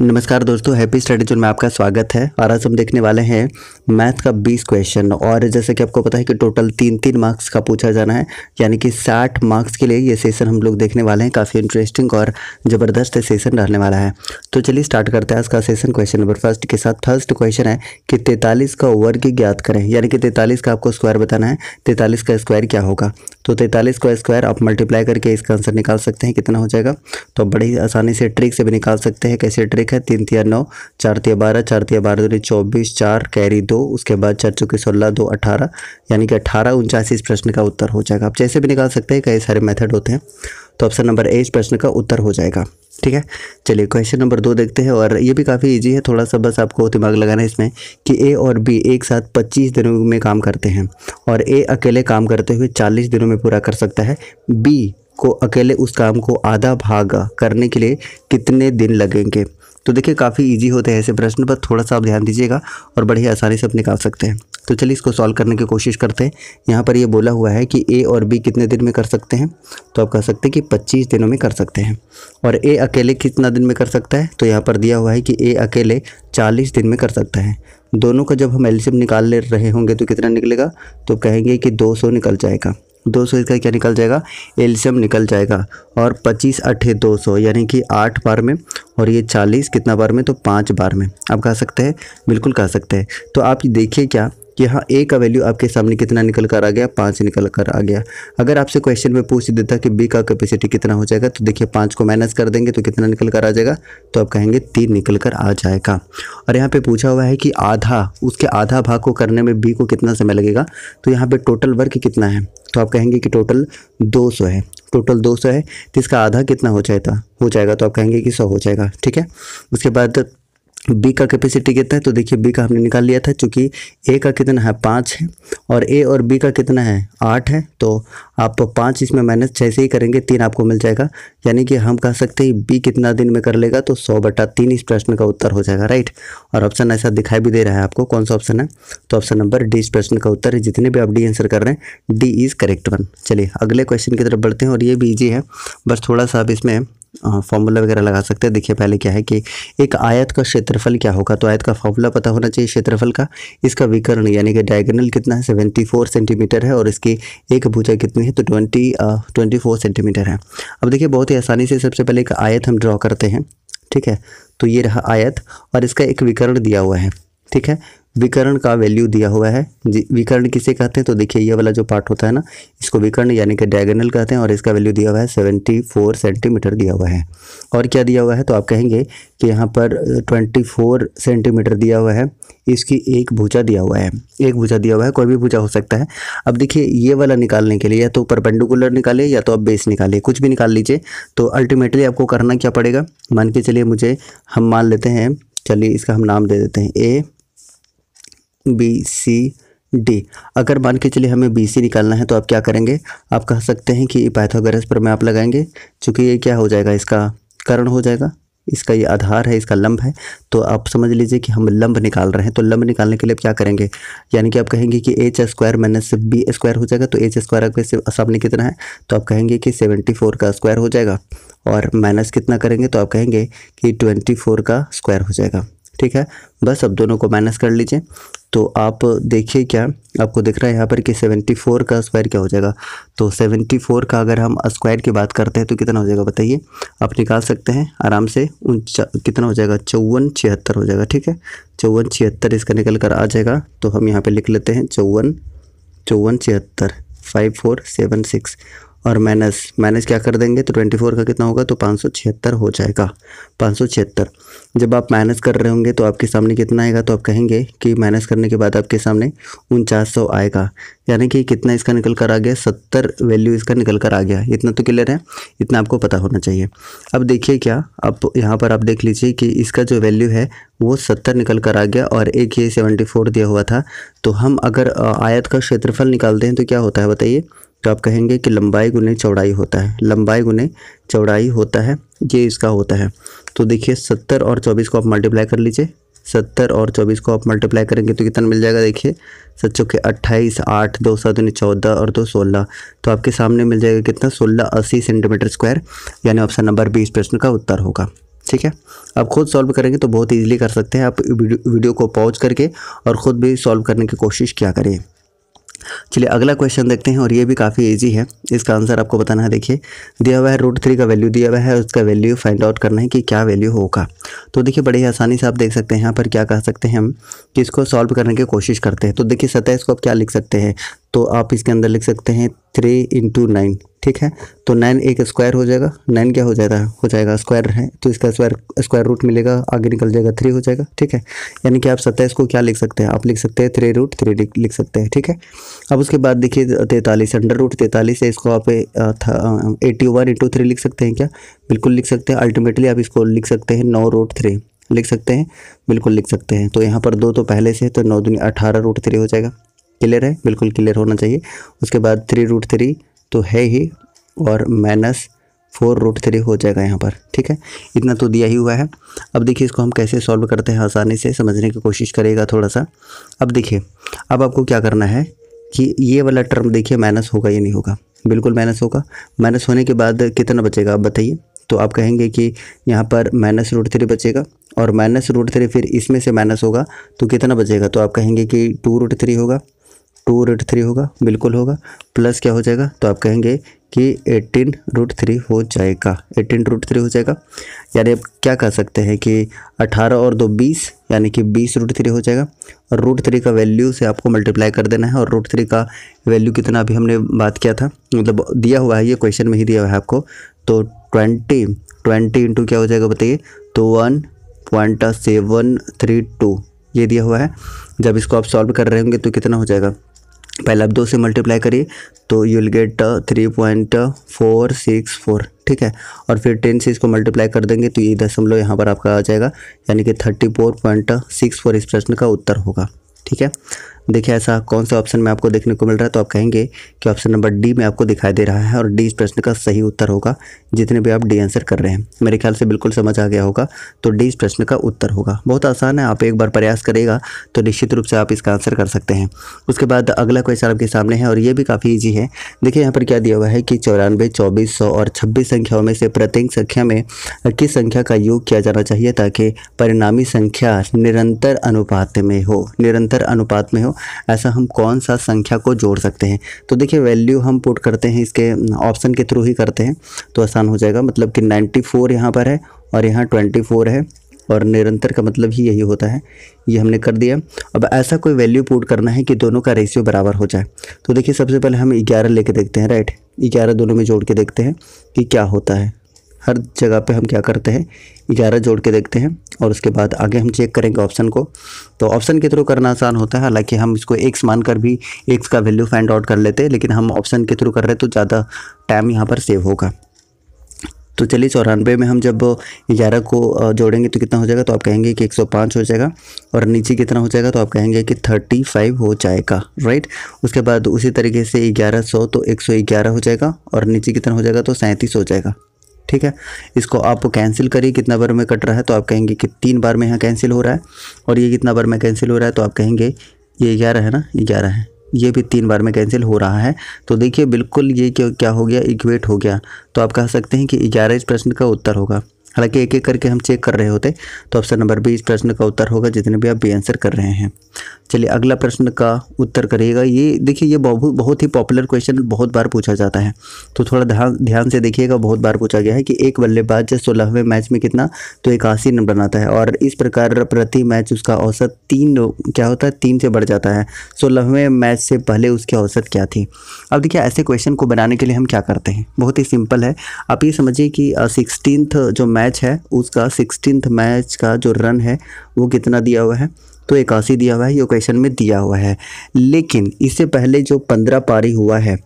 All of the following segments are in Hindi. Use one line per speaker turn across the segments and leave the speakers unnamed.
नमस्कार दोस्तों हैप्पी स्टडी जोन में आपका स्वागत है और आज हम देखने वाले हैं मैथ का 20 क्वेश्चन और जैसे कि आपको पता है कि टोटल तीन तीन मार्क्स का पूछा जाना है यानी कि 60 मार्क्स के लिए ये सेशन हम लोग देखने वाले हैं काफ़ी इंटरेस्टिंग और ज़बरदस्त सेशन रहने वाला है तो चलिए स्टार्ट करते हैं आज का सेशन क्वेश्चन नंबर फर्स्ट के साथ फर्स्ट क्वेश्चन है कि तैंतालीस का वर्ग ज्ञात करें यानी कि तैंतालीस का आपको स्क्वायर बताना है तैंतालीस का स्क्वायर क्या होगा तो तैंतालीस का स्क्वायर आप मल्टीप्लाई करके इसका आंसर निकाल सकते हैं कितना हो जाएगा तो बड़ी आसानी से ट्रिक से भी निकाल सकते हैं कैसे ट्रिक एक है तीन तिया नौ चार तिया बारह चार तिया बारह दूनी चौबीस चार कैरी दो उसके बाद चार चौके सोलह दो अठारह यानी कि अठारह उनचास इस प्रश्न का उत्तर हो जाएगा आप जैसे भी निकाल सकते हैं कई सारे मेथड होते हैं तो ऑप्शन नंबर ए इस प्रश्न का उत्तर हो जाएगा ठीक है चलिए क्वेश्चन नंबर दो देखते हैं और ये भी काफ़ी ईजी है थोड़ा सा बस आपको दिमाग लगाना है इसमें कि ए और बी एक साथ 25 दिनों में काम करते हैं और ए अकेले काम करते हुए 40 दिनों में पूरा कर सकता है बी को अकेले उस काम को आधा भाग करने के लिए कितने दिन लगेंगे तो देखिए काफ़ी ईजी होते हैं ऐसे प्रश्न पर थोड़ा सा आप ध्यान दीजिएगा और बड़ी आसानी से आप निकाल सकते हैं तो चलिए इसको सॉल्व करने की कोशिश करते हैं यहाँ पर ये बोला हुआ है कि ए और बी कितने दिन में कर सकते हैं तो आप कह सकते हैं कि पच्चीस दिनों में कर सकते हैं और ए अकेले कितना दिन में कर सकता है तो यहाँ पर दिया हुआ है कि ए अकेले चालीस दिन में कर सकता है दोनों का जब हम एल्शियम निकाल ले रहे होंगे तो कितना निकलेगा तो कहेंगे कि दो सौ निकल जाएगा दो सौ इसका क्या निकल जाएगा एल्शियम निकल जाएगा और पच्चीस अट्ठे दो सौ यानी कि आठ बार में और ये चालीस कितना बार में तो पाँच बार में आप कह सकते हैं बिल्कुल कह सकते हैं तो आप देखिए क्या यहाँ ए का वैल्यू आपके सामने कितना निकल कर आ गया पाँच निकल कर आ गया अगर आपसे क्वेश्चन में पूछ देता कि बी का कैपेसिटी कितना हो जाएगा तो देखिए पाँच को माइनस कर देंगे तो कितना निकल कर आ जाएगा तो आप कहेंगे तीन निकल कर आ जाएगा और यहाँ पर पूछा हुआ है कि आधा उसके आधा भाग को करने में बी को कितना समय लगेगा तो यहाँ पर टोटल वर्क कितना है तो आप कहेंगे कि टोटल दो सौ है टोटल दो सौ है तो इसका आधा कितना हो जाएगा हो जाएगा तो आप कहेंगे कि सौ हो जाएगा ठीक है उसके बाद बी का कैपेसिटी कितना है तो देखिए बी का हमने निकाल लिया था चूँकि ए का कितना है पाँच है और ए और बी का कितना है आठ है तो आप पाँच इसमें माइनस छः से ही करेंगे तीन आपको मिल जाएगा यानी कि हम कह सकते हैं बी कितना दिन में कर लेगा तो सौ बटा तीन इस प्रश्न का उत्तर हो जाएगा राइट और ऑप्शन ऐसा दिखाई भी दे रहा है आपको कौन सा ऑप्शन है तो ऑप्शन नंबर डी इस प्रश्न का उत्तर है जितने भी आप डी आंसर कर रहे हैं डी इज़ करेक्ट वन चलिए अगले क्वेश्चन की तरफ बढ़ते हैं और ये भी ईजी है बस थोड़ा सा आप इसमें फॉर्मूला वगैरह लगा सकते हैं देखिए पहले क्या है कि एक आयत का क्षेत्रफल क्या होगा तो आयत का फॉर्मूला पता होना चाहिए क्षेत्रफल का इसका विकर्ण यानी कि डायगोनल कितना है सेवेंटी फोर सेंटीमीटर है और इसकी एक भुजा कितनी है तो ट्वेंटी ट्वेंटी फोर सेंटीमीटर है अब देखिए बहुत ही आसानी से सबसे पहले एक आयत हम ड्रॉ करते हैं ठीक है तो ये रहा आयत और इसका एक विकर्ण दिया हुआ है ठीक है विकरण का वैल्यू दिया हुआ है विकरण किसे कहते हैं तो देखिए ये वाला जो पार्ट होता है ना इसको विकर्ण यानी कि डायगोनल कहते हैं और इसका वैल्यू दिया हुआ है 74 सेंटीमीटर दिया हुआ है और क्या दिया हुआ है तो आप कहेंगे कि यहाँ पर 24 सेंटीमीटर दिया हुआ है इसकी एक भूजा दिया हुआ है एक भूजा दिया हुआ है कोई भी भूजा हो सकता है अब देखिए ये वाला निकालने के लिए या तो परपेंडिकुलर निकाले या तो आप बेस निकालिए कुछ भी निकाल लीजिए तो अल्टीमेटली आपको करना क्या पड़ेगा मान के चलिए मुझे हम मान लेते हैं चलिए इसका हम नाम दे देते हैं ए बी सी डी अगर मान के चलिए हमें बी सी निकालना है तो आप क्या करेंगे आप कह सकते हैं कि पाइथागोरस पर मैं आप लगाएंगे चूँकि ये क्या हो जाएगा इसका करण हो जाएगा इसका ये आधार है इसका लंब है तो आप समझ लीजिए कि हम लंब निकाल रहे हैं तो लंब निकालने के लिए क्या करेंगे यानी कि आप कहेंगे कि H square minus B square हो जाएगा तो एच स्क्वायर आपके सामने कितना है तो आप कहेंगे कि सेवेंटी फोर का स्क्वायर हो जाएगा और माइनस कितना करेंगे तो आप कहेंगे कि ट्वेंटी फोर का स्क्वायर हो जाएगा ठीक है बस अब दोनों को माइनस कर लीजिए तो आप देखिए क्या आपको दिख रहा है यहाँ पर कि 74 का स्क्वायर क्या हो जाएगा तो 74 का अगर हम स्क्वायर की बात करते हैं तो कितना हो जाएगा बताइए आप निकाल सकते हैं आराम से उन कितना हो जाएगा चौवन छिहत्तर हो जाएगा ठीक है चौवन छिहत्तर इसका निकल कर आ जाएगा तो हम यहाँ पर लिख लेते हैं चौवन चौवन छिहत्तर फाइव फोर सेवन सिक्स और माइनस माइनस क्या कर देंगे तो ट्वेंटी फोर का कितना होगा तो पाँच सौ छिहत्तर हो जाएगा पाँच सौ छिहत्तर जब आप माइनस कर रहे होंगे तो आपके सामने कितना आएगा तो आप कहेंगे कि माइनस करने के बाद आपके सामने उनचास सौ आएगा यानी कि कितना इसका निकल कर आ गया सत्तर वैल्यू इसका निकल कर आ गया इतना तो क्लियर है इतना आपको पता होना चाहिए अब देखिए क्या आप यहाँ पर आप देख लीजिए कि इसका जो वैल्यू है वो सत्तर निकल कर आ गया और एक ये सेवेंटी फोर दिया हुआ था तो हम अगर आयत का क्षेत्रफल निकालते हैं तो क्या होता है बताइए तो आप कहेंगे कि लंबाई गुने चौड़ाई होता है लंबाई गुने चौड़ाई होता है ये इसका होता है तो देखिए सत्तर और चौबीस को आप मल्टीप्लाई कर लीजिए सत्तर और चौबीस को आप मल्टीप्लाई करेंगे तो कितना मिल जाएगा देखिए सत चौके अट्ठाईस आठ दो सात उन्नीस चौदह और दो सोलह तो आपके सामने मिल जाएगा कितना सोलह अस्सी सेंटीमीटर स्क्वायर यानी ऑप्शन नंबर बीस प्रश्न का उत्तर होगा ठीक है आप खुद सॉल्व करेंगे तो बहुत ईजिली कर सकते हैं आप वीडियो को पॉज करके और ख़ुद भी सॉल्व करने की कोशिश किया करिए चलिए अगला क्वेश्चन देखते हैं और ये भी काफ़ी ईजी है इसका आंसर आपको बताना है देखिए दिया हुआ है रूट थ्री का वैल्यू दिया हुआ है उसका वैल्यू फाइंड आउट करना है कि क्या वैल्यू होगा तो देखिए बड़ी आसानी से आप देख सकते हैं यहाँ पर क्या कह सकते हैं हम कि इसको सॉल्व करने की कोशिश करते हैं तो देखिए सतह इसको आप क्या लिख सकते हैं तो आप इसके अंदर लिख सकते हैं थ्री इंटू नाइन ठीक है तो नाइन एक स्क्वायर हो जाएगा नाइन क्या हो जाएगा हो जाएगा स्क्वायर है तो इसका स्क्वायर स्क्वायर रूट मिलेगा आगे निकल जाएगा थ्री हो जाएगा ठीक है यानी कि आप सत्ताईस को क्या लिख सकते हैं आप लिख सकते हैं थ्री रूट थ्री लिख सकते हैं ठीक है अब उसके बाद देखिए तैंतालीस अंडर रूट तैंतालीस है इसको आप एटी वन इंटू थ्री लिख सकते हैं क्या बिल्कुल लिख सकते हैं अल्टीमेटली आप इसको लिख सकते हैं नौ रूट थ्री लिख सकते हैं बिल्कुल लिख सकते हैं तो यहाँ पर दो तो पहले से तो नौ दुनिया अठारह रूट थ्री हो जाएगा क्लियर है बिल्कुल क्लियर होना चाहिए उसके बाद थ्री रूट थ्री तो है ही और माइनस फोर रूट थ्री हो जाएगा यहाँ पर ठीक है इतना तो दिया ही हुआ है अब देखिए इसको हम कैसे सॉल्व करते हैं आसानी से समझने की कोशिश करेगा थोड़ा सा अब देखिए अब आपको क्या करना है कि ये वाला टर्म देखिए माइनस होगा या नहीं होगा बिल्कुल माइनस होगा माइनस होने के बाद कितना बचेगा आप बताइए तो आप कहेंगे कि यहाँ पर माइनस रूट थ्री बचेगा और माइनस रूट थ्री फिर इसमें से माइनस होगा तो कितना बचेगा तो आप कहेंगे कि टू रूट थ्री होगा टू रूट थ्री होगा बिल्कुल होगा प्लस क्या हो जाएगा तो आप कहेंगे कि एटीन रूट थ्री हो जाएगा एटीन रूट थ्री हो जाएगा यानी आप क्या कह सकते हैं कि अठारह और दो बीस यानी कि बीस रूट थ्री हो जाएगा और रूट थ्री का वैल्यू से आपको मल्टीप्लाई कर देना है और रूट थ्री का वैल्यू कितना अभी हमने बात किया था मतलब दिया हुआ है ये क्वेश्चन में ही दिया हुआ है आपको तो ट्वेंटी ट्वेंटी इंटू क्या हो जाएगा बताइए तो one point seven three two ये दिया हुआ है जब इसको आप सॉल्व कर रहे होंगे तो कितना हो जाएगा पहले आप दो से मल्टीप्लाई करिए तो you will get three point four six four ठीक है और फिर टेन से इसको मल्टीप्लाई कर देंगे तो ये दशमलव यहाँ पर आपका आ जाएगा यानी कि thirty four point six four इस प्रश्न का उत्तर होगा ठीक है देखिए ऐसा कौन सा ऑप्शन में आपको देखने को मिल रहा है तो आप कहेंगे कि ऑप्शन नंबर डी में आपको दिखाई दे रहा है और डी इस प्रश्न का सही उत्तर होगा जितने भी आप डी आंसर कर रहे हैं मेरे ख्याल से बिल्कुल समझ आ गया होगा तो डी इस प्रश्न का उत्तर होगा बहुत आसान है आप एक बार प्रयास करेगा तो निश्चित रूप से आप इसका आंसर कर सकते हैं उसके बाद अगला क्वेश्चन आपके सामने है और ये भी काफ़ी ईजी है देखिए यहाँ पर क्या दिया हुआ है कि चौरानवे चौबीस सौ और छब्बीस संख्याओं में से प्रत्येक संख्या में किस संख्या का योग किया जाना चाहिए ताकि परिणामी संख्या निरंतर अनुपात में हो निरंतर अनुपात में हो ऐसा हम कौन सा संख्या को जोड़ सकते हैं तो देखिए वैल्यू हम पुट करते हैं इसके ऑप्शन के थ्रू ही करते हैं तो आसान हो जाएगा मतलब कि 94 फोर यहाँ पर है और यहाँ 24 है और निरंतर का मतलब ही यही होता है ये हमने कर दिया अब ऐसा कोई वैल्यू पुट करना है कि दोनों का रेशियो बराबर हो जाए तो देखिए सबसे पहले हम ग्यारह लेके देखते हैं राइट ग्यारह दोनों में जोड़ के देखते हैं कि क्या होता है हर जगह पे हम क्या करते हैं ग्यारह जोड़ के देखते हैं और उसके बाद आगे हम चेक करेंगे ऑप्शन को तो ऑप्शन के थ्रू करना आसान होता है हालांकि हम इसको एक्स मान कर भी एक्स का वैल्यू फाइंड आउट कर लेते हैं लेकिन हम ऑप्शन के थ्रू कर रहे हैं तो ज़्यादा टाइम यहाँ पर सेव होगा तो चलिए चौरानवे में हम जब ग्यारह को जोड़ेंगे तो कितना हो जाएगा तो आप कहेंगे कि 105 हो जाएगा और नीचे कितना हो जाएगा तो आप कहेंगे कि 35 हो जाएगा राइट उसके बाद उसी तरीके से 1100 तो 111 हो जाएगा और नीचे कितना हो जाएगा तो सैंतीस हो जाएगा ठीक है इसको आप कैंसिल करिए कितना बार में कट रहा है तो आप कहेंगे कि तीन बार में यहाँ कैंसिल हो रहा है और ये कितना बार में कैंसिल हो रहा है तो आप कहेंगे ये ग्यारह है ना ये ग्यारह है ये भी तीन बार में कैंसिल हो रहा है तो देखिए बिल्कुल ये क्या क्या हो गया इक्वेट हो गया तो आप कह सकते हैं कि ग्यारह इस प्रश्न का उत्तर होगा हालांकि एक एक करके हम चेक कर रहे होते तो ऑप्शन नंबर बी इस प्रश्न का उत्तर होगा जितने भी आप बी आंसर कर रहे हैं चलिए अगला प्रश्न का उत्तर करिएगा ये देखिए ये बहुत बहुत ही पॉपुलर क्वेश्चन बहुत बार पूछा जाता है तो थोड़ा ध्यान ध्यान से देखिएगा बहुत बार पूछा गया है कि एक बल्लेबाज सोलहवें मैच में कितना तो इक्यासी रन बनाता है और इस प्रकार प्रति मैच उसका औसत तीन क्या होता है तीन से बढ़ जाता है सोलहवें मैच से पहले उसकी औसत क्या थी अब देखिए ऐसे क्वेश्चन को बनाने के लिए हम क्या करते हैं बहुत ही सिंपल है आप ये समझिए कि सिक्सटीन जो मैच मैच है उसका सिक्सटीन मैच का जो रन है वो कितना दिया हुआ है तो इक्यासी दिया हुआ है ये क्वेश्चन में दिया हुआ है लेकिन इससे पहले जो पंद्रह पारी हुआ है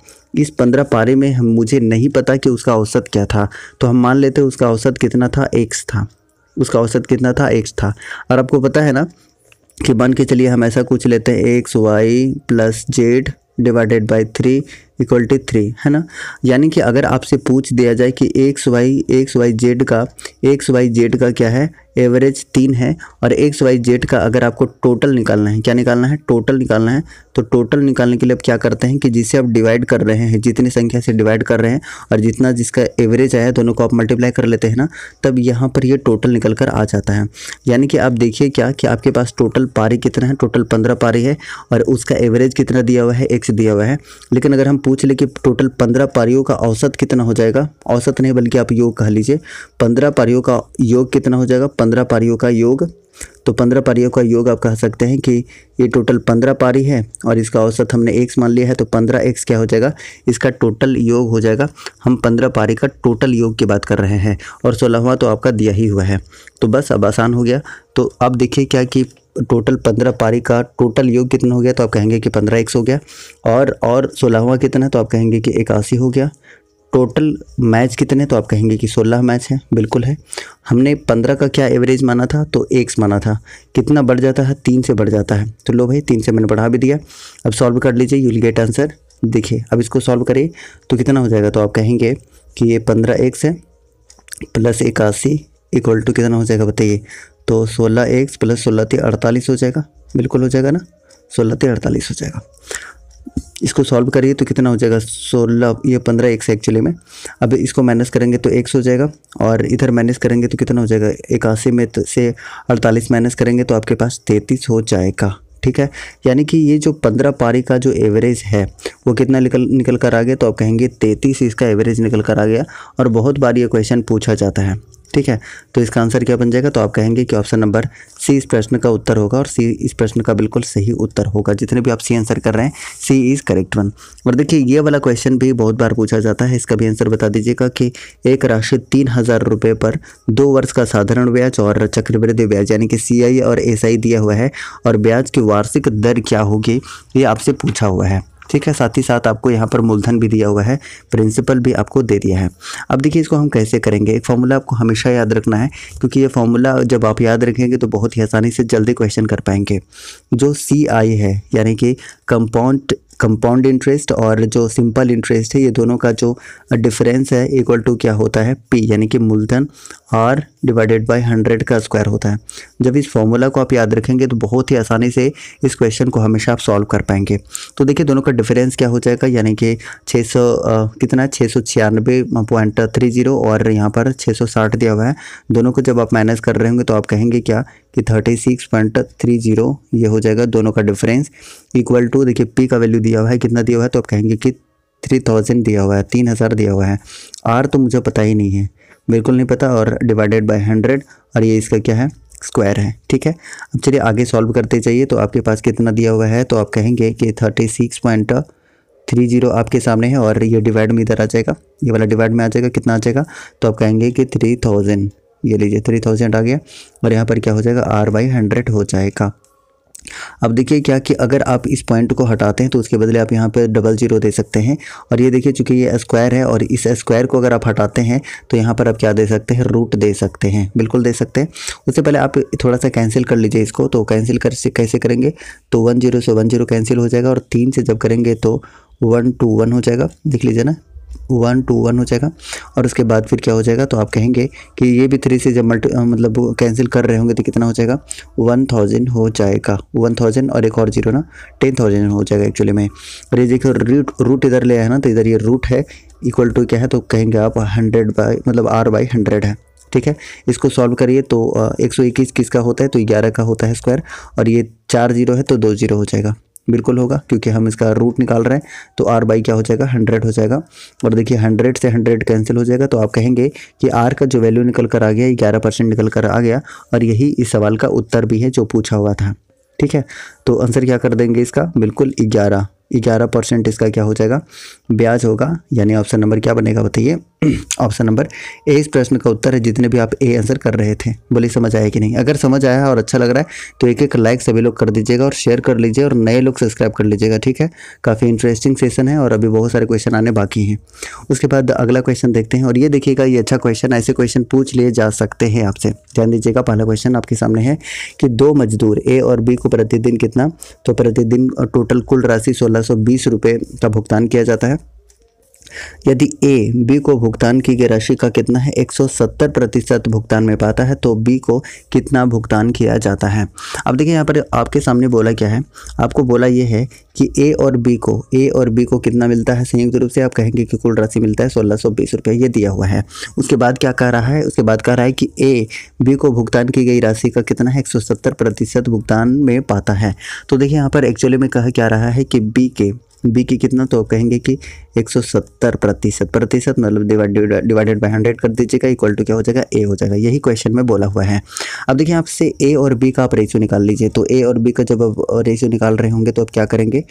इस पंद्रह पारी में हम मुझे नहीं पता कि उसका औसत क्या था तो हम मान लेते उसका औसत कितना था एक्स था उसका औसत कितना था एक्स था और आपको पता है ना कि मान के चलिए हम ऐसा कुछ लेते हैं X Y plus Z divided by three equal to three है ना यानी कि अगर आपसे पूछ दिया जाए कि X Y X Y Z का एक्स वाई जेड का क्या है एवरेज तीन है और एक्स वाई जेड का अगर आपको टोटल निकालना है क्या निकालना है टोटल निकालना है तो टोटल निकालने के लिए आप क्या करते हैं कि जिसे आप डिवाइड कर रहे हैं जितनी संख्या से डिवाइड कर रहे हैं और जितना जिसका एवरेज आया दोनों को आप मल्टीप्लाई कर लेते हैं ना तब यहाँ पर ये टोटल निकल कर आ जाता है यानी कि आप देखिए क्या कि आपके पास टोटल पारी कितना है टोटल पंद्रह पारी है और उसका एवरेज कितना दिया हुआ है एक्स दिया हुआ है लेकिन अगर हम पूछ ले कि टोटल पंद्रह पारियों का औसत कितना हो जाएगा औसत नहीं बल्कि आप योग कह लीजिए पंद्रह पारियों का योग कितना हो जाएगा पंद्रह पारियों का योग तो पंद्रह पारियों का योग आप कह सकते हैं कि ये टोटल पंद्रह पारी है और इसका औसत हमने एक्स मान लिया है तो पंद्रह एक्स क्या हो जाएगा इसका टोटल योग हो जाएगा हम पंद्रह पारी का टोटल योग की बात कर रहे हैं और सोलहवा तो आपका दिया ही हुआ है तो बस अब आसान हो गया तो अब देखिए क्या कि टोटल पंद्रह पारी का टोटल योग कितना हो गया तो आप कहेंगे कि पंद्रह एक हो गया और और सोलहवा कितना है तो आप कहेंगे कि इक्यासी हो गया टोटल मैच कितने तो आप कहेंगे कि सोलह मैच हैं बिल्कुल है हमने पंद्रह का क्या एवरेज माना था तो एक माना था कितना बढ़ जाता है तीन से बढ़ जाता है तो लो भाई तीन से मैंने बढ़ा भी दिया अब सॉल्व कर लीजिए यूल गेट आंसर देखिए अब इसको सॉल्व करिए तो कितना हो जाएगा तो आप कहेंगे कि ये पंद्रह एक्स है प्लस इक्यासी इक्वल टू कितना हो जाएगा बताइए तो सोलह एक प्लस सोलह थे अड़तालीस हो जाएगा बिल्कुल हो जाएगा ना सोलह थे अड़तालीस हो जाएगा इसको सॉल्व करिए तो कितना हो जाएगा सोलह ये पंद्रह से एक्चुअली में अब इसको माइनस करेंगे तो एक्स हो जाएगा और इधर माइनस करेंगे तो कितना हो जाएगा इक्यासी में तो से अड़तालीस माइनस करेंगे तो आपके पास तैंतीस हो जाएगा ठीक है यानी कि ये जो पंद्रह पारी का जो एवरेज है वो कितना निकल निकल कर आ गया तो आप कहेंगे तैंतीस इसका एवरेज निकल कर आ गया और बहुत बार ये क्वेश्चन पूछा जाता है ठीक है तो इसका आंसर क्या बन जाएगा तो आप कहेंगे कि ऑप्शन नंबर सी इस प्रश्न का उत्तर होगा और सी इस प्रश्न का बिल्कुल सही उत्तर होगा जितने भी आप सी आंसर कर रहे हैं सी इज़ करेक्ट वन और देखिए ये वाला क्वेश्चन भी बहुत बार पूछा जाता है इसका भी आंसर बता दीजिएगा कि एक राशि तीन हज़ार रुपये पर दो वर्ष का साधारण ब्याज और चक्रवृद्धि ब्याज यानी कि सी और एस दिया हुआ है और ब्याज की वार्षिक दर क्या होगी ये आपसे पूछा हुआ है ठीक है साथ ही साथ आपको यहाँ पर मूलधन भी दिया हुआ है प्रिंसिपल भी आपको दे दिया है अब देखिए इसको हम कैसे करेंगे एक फॉर्मूला आपको हमेशा याद रखना है क्योंकि ये फॉर्मूला जब आप याद रखेंगे तो बहुत ही आसानी से जल्दी क्वेश्चन कर पाएंगे जो सी आई है यानी कि कंपाउंड कंपाउंड इंटरेस्ट और जो सिंपल इंटरेस्ट है ये दोनों का जो डिफरेंस है इक्वल टू क्या होता है पी यानी कि मूलधन आर डिवाइडेड बाय हंड्रेड का स्क्वायर होता है जब इस फॉर्मूला को आप याद रखेंगे तो बहुत ही आसानी से इस क्वेश्चन को हमेशा आप सॉल्व कर पाएंगे तो देखिए दोनों का डिफरेंस क्या हो जाएगा यानी कि छः सौ कितना छः सौ छियानवे पॉइंट थ्री जीरो और यहाँ पर छः सौ साठ दिया हुआ है दोनों को जब आप माइनस कर रहे होंगे तो आप कहेंगे क्या कि thirty six point three zero ये हो जाएगा दोनों का डिफरेंस इक्वल टू देखिए पी का वैल्यू दिया हुआ है कितना दिया हुआ है तो आप कहेंगे कि थ्री थाउजेंड दिया हुआ है तीन हज़ार दिया हुआ है आर तो मुझे पता ही नहीं है बिल्कुल नहीं पता और डिवाइडेड बाय हंड्रेड और ये इसका क्या है स्क्वायर है ठीक है अब चलिए आगे सॉल्व करते जाइए तो आपके पास कितना दिया हुआ है तो आप कहेंगे कि thirty six point three zero आपके सामने है और ये डिवाइड में इधर आ जाएगा ये वाला डिवाइड में आ जाएगा कितना आ जाएगा तो आप कहेंगे कि थ्री थाउजेंड ये लीजिए थ्री थाउजेंड आ गया और यहाँ पर क्या हो जाएगा आर वाई हंड्रेड हो जाएगा अब देखिए क्या कि अगर आप इस पॉइंट को हटाते हैं तो उसके बदले आप यहाँ पर डबल जीरो दे सकते हैं और ये देखिए चूंकि ये स्क्वायर है और इस स्क्वायर को अगर आप हटाते हैं तो यहाँ पर आप क्या दे सकते हैं रूट दे सकते हैं बिल्कुल दे सकते हैं उससे पहले आप थोड़ा सा कैंसिल कर लीजिए इसको तो कैंसिल कर कैसे करेंगे तो वन जीरो से वन जीरो कैंसिल हो जाएगा और तीन से जब करेंगे तो वन टू वन हो जाएगा देख लीजिए ना वन टू वन हो जाएगा और उसके बाद फिर क्या हो जाएगा तो आप कहेंगे कि ये भी थ्री से जब मल्टी मतलब कैंसिल कर रहे होंगे तो कितना हो जाएगा वन थाउजेंड हो जाएगा वन थाउजेंड और एक और जीरो ना टेन थाउजेंड हो जाएगा एक्चुअली में और ये देखिए रूट रूट इधर ले आया ना तो इधर ये रूट है इक्वल टू क्या है तो कहेंगे आप हंड्रेड बाई मतलब आर बाई हंड्रेड है ठीक है इसको सॉल्व करिए तो एक सौ इक्कीस किसका होता है तो ग्यारह का होता है स्क्वायर और ये चार जीरो है तो दो जीरो हो जाएगा बिल्कुल होगा क्योंकि हम इसका रूट निकाल रहे हैं तो आर बाई क्या हो जाएगा हंड्रेड हो जाएगा और देखिए हंड्रेड से हंड्रेड कैंसिल हो जाएगा तो आप कहेंगे कि आर का जो वैल्यू निकल कर आ गया ग्यारह परसेंट निकल कर आ गया और यही इस सवाल का उत्तर भी है जो पूछा हुआ था ठीक है तो आंसर क्या कर देंगे इसका बिल्कुल ग्यारह ग्यारह परसेंट इसका क्या हो जाएगा ब्याज होगा यानी ऑप्शन नंबर क्या बनेगा बताइए ऑप्शन नंबर ए इस प्रश्न का उत्तर है जितने भी आप ए आंसर कर रहे थे बोले समझ आया कि नहीं अगर समझ आया और अच्छा लग रहा है तो एक एक लाइक सभी लोग कर दीजिएगा और शेयर कर लीजिए और नए लोग सब्सक्राइब कर लीजिएगा ठीक है काफ़ी इंटरेस्टिंग सेशन है और अभी बहुत सारे क्वेश्चन आने बाकी हैं उसके बाद अगला क्वेश्चन देखते हैं और ये देखिएगा ये अच्छा क्वेश्चन ऐसे क्वेश्चन पूछ लिए जा सकते हैं आपसे ध्यान दीजिएगा पहला क्वेश्चन आपके सामने है कि दो मजदूर ए और बी को प्रतिदिन कितना तो प्रतिदिन टोटल कुल राशि सोलह अठारह का भुगतान किया जाता है यदि ए बी को भुगतान की गई राशि का कितना है 170 प्रतिशत भुगतान में पाता है तो बी को कितना भुगतान किया जाता है अब देखिए यहाँ पर आपके सामने बोला क्या है आपको बोला यह है कि ए और बी को ए और बी को कितना मिलता है संयुक्त रूप से आप कहेंगे कि कुल राशि मिलता है सोलह सौ बीस रुपये ये दिया हुआ है उसके बाद क्या कह रहा है उसके बाद कह रहा है कि ए बी को भुगतान की गई राशि का कितना है एक सौ सत्तर प्रतिशत भुगतान में पाता है तो देखिए यहाँ पर एक्चुअली में कहा क्या रहा है कि बी के बी की कितना तो आप कहेंगे कि 170 प्रतिशत प्रतिशत मतलब डिवाइडेड बाय हंड्रेड कर दीजिएगा इक्वल टू क्या हो जाएगा ए हो जाएगा यही क्वेश्चन में बोला हुआ है अब देखिए आपसे ए और बी का आप रेशियो निकाल लीजिए तो ए और बी का जब आप रेशियो निकाल रहे होंगे तो आप क्या करेंगे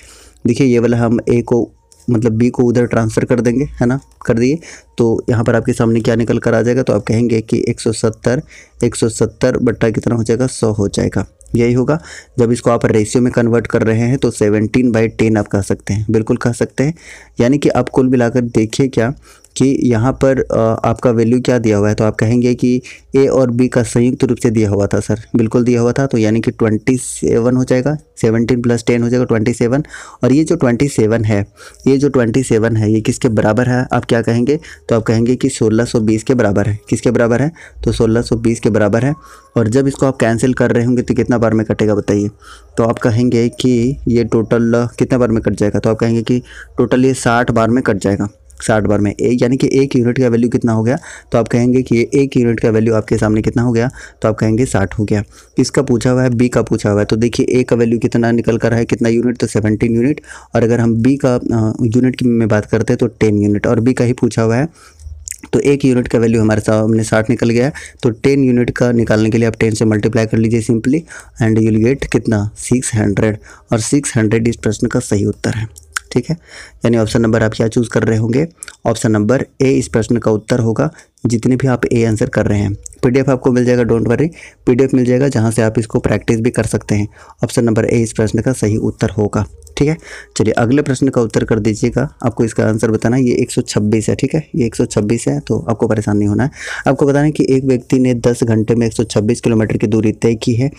देखिए ये वाला हम ए को मतलब बी को उधर ट्रांसफ़र कर देंगे है ना कर दिए तो यहाँ पर आपके सामने क्या निकल कर आ जाएगा तो आप कहेंगे कि 170 170 बट्टा कितना हो जाएगा 100 हो जाएगा यही होगा जब इसको आप रेशियो में कन्वर्ट कर रहे हैं तो सेवनटीन बाई टेन आप कह सकते हैं बिल्कुल कह सकते हैं यानी कि आप कुल मिलाकर देखिए क्या कि यहाँ पर आपका वैल्यू क्या दिया हुआ है तो आप कहेंगे कि ए और बी का संयुक्त रूप से दिया हुआ था सर बिल्कुल दिया हुआ था तो यानी कि ट्वेंटी सेवन हो जाएगा सेवनटीन प्लस टेन हो जाएगा ट्वेंटी सेवन और ये जो ट्वेंटी सेवन है ये जो ट्वेंटी सेवन है ये किसके बराबर है आप क्या कहेंगे तो आप कहेंगे कि सोलह सौ बीस के बराबर है किसके बराबर है तो सोलह सौ बीस के बराबर है और जब इसको आप कैंसिल कर रहे होंगे तो कितना बार में कटेगा बताइए तो आप कहेंगे कि ये टोटल कितना बार में कट जाएगा तो आप कहेंगे कि टोटल ये साठ बार में कट जाएगा साठ बार में एक यानी कि एक यूनिट का वैल्यू कितना हो गया तो आप कहेंगे कि ये एक यूनिट का वैल्यू आपके सामने कितना हो गया तो आप कहेंगे साठ हो गया इसका पूछा हुआ है बी का पूछा हुआ है तो देखिए ए का वैल्यू कितना निकल कर रहा है कितना यूनिट तो सेवनटीन यूनिट और अगर हम बी का यूनिट की में बात करते हैं तो टेन यूनिट और बी का ही पूछा हुआ है तो एक यूनिट का वैल्यू हमारे सामने साठ निकल गया है तो टेन यूनिट का निकालने के लिए आप टेन से मल्टीप्लाई कर लीजिए सिंपली एंड यूल गेट कितना सिक्स हंड्रेड और सिक्स हंड्रेड इस प्रश्न का सही उत्तर है ठीक है यानी ऑप्शन नंबर आप क्या चूज़ कर रहे होंगे ऑप्शन नंबर ए इस प्रश्न का उत्तर होगा जितने भी आप ए आंसर कर रहे हैं पीडीएफ आपको मिल जाएगा डोंट वरी पीडीएफ मिल जाएगा जहाँ से आप इसको प्रैक्टिस भी कर सकते हैं ऑप्शन नंबर ए इस प्रश्न का सही उत्तर होगा ठीक है चलिए अगले प्रश्न का उत्तर कर दीजिएगा आपको इसका आंसर बताना है ये 126 है ठीक है ये 126 है तो आपको परेशान नहीं होना है आपको बताना है कि एक व्यक्ति ने 10 घंटे में 126 किलोमीटर की दूरी तय की है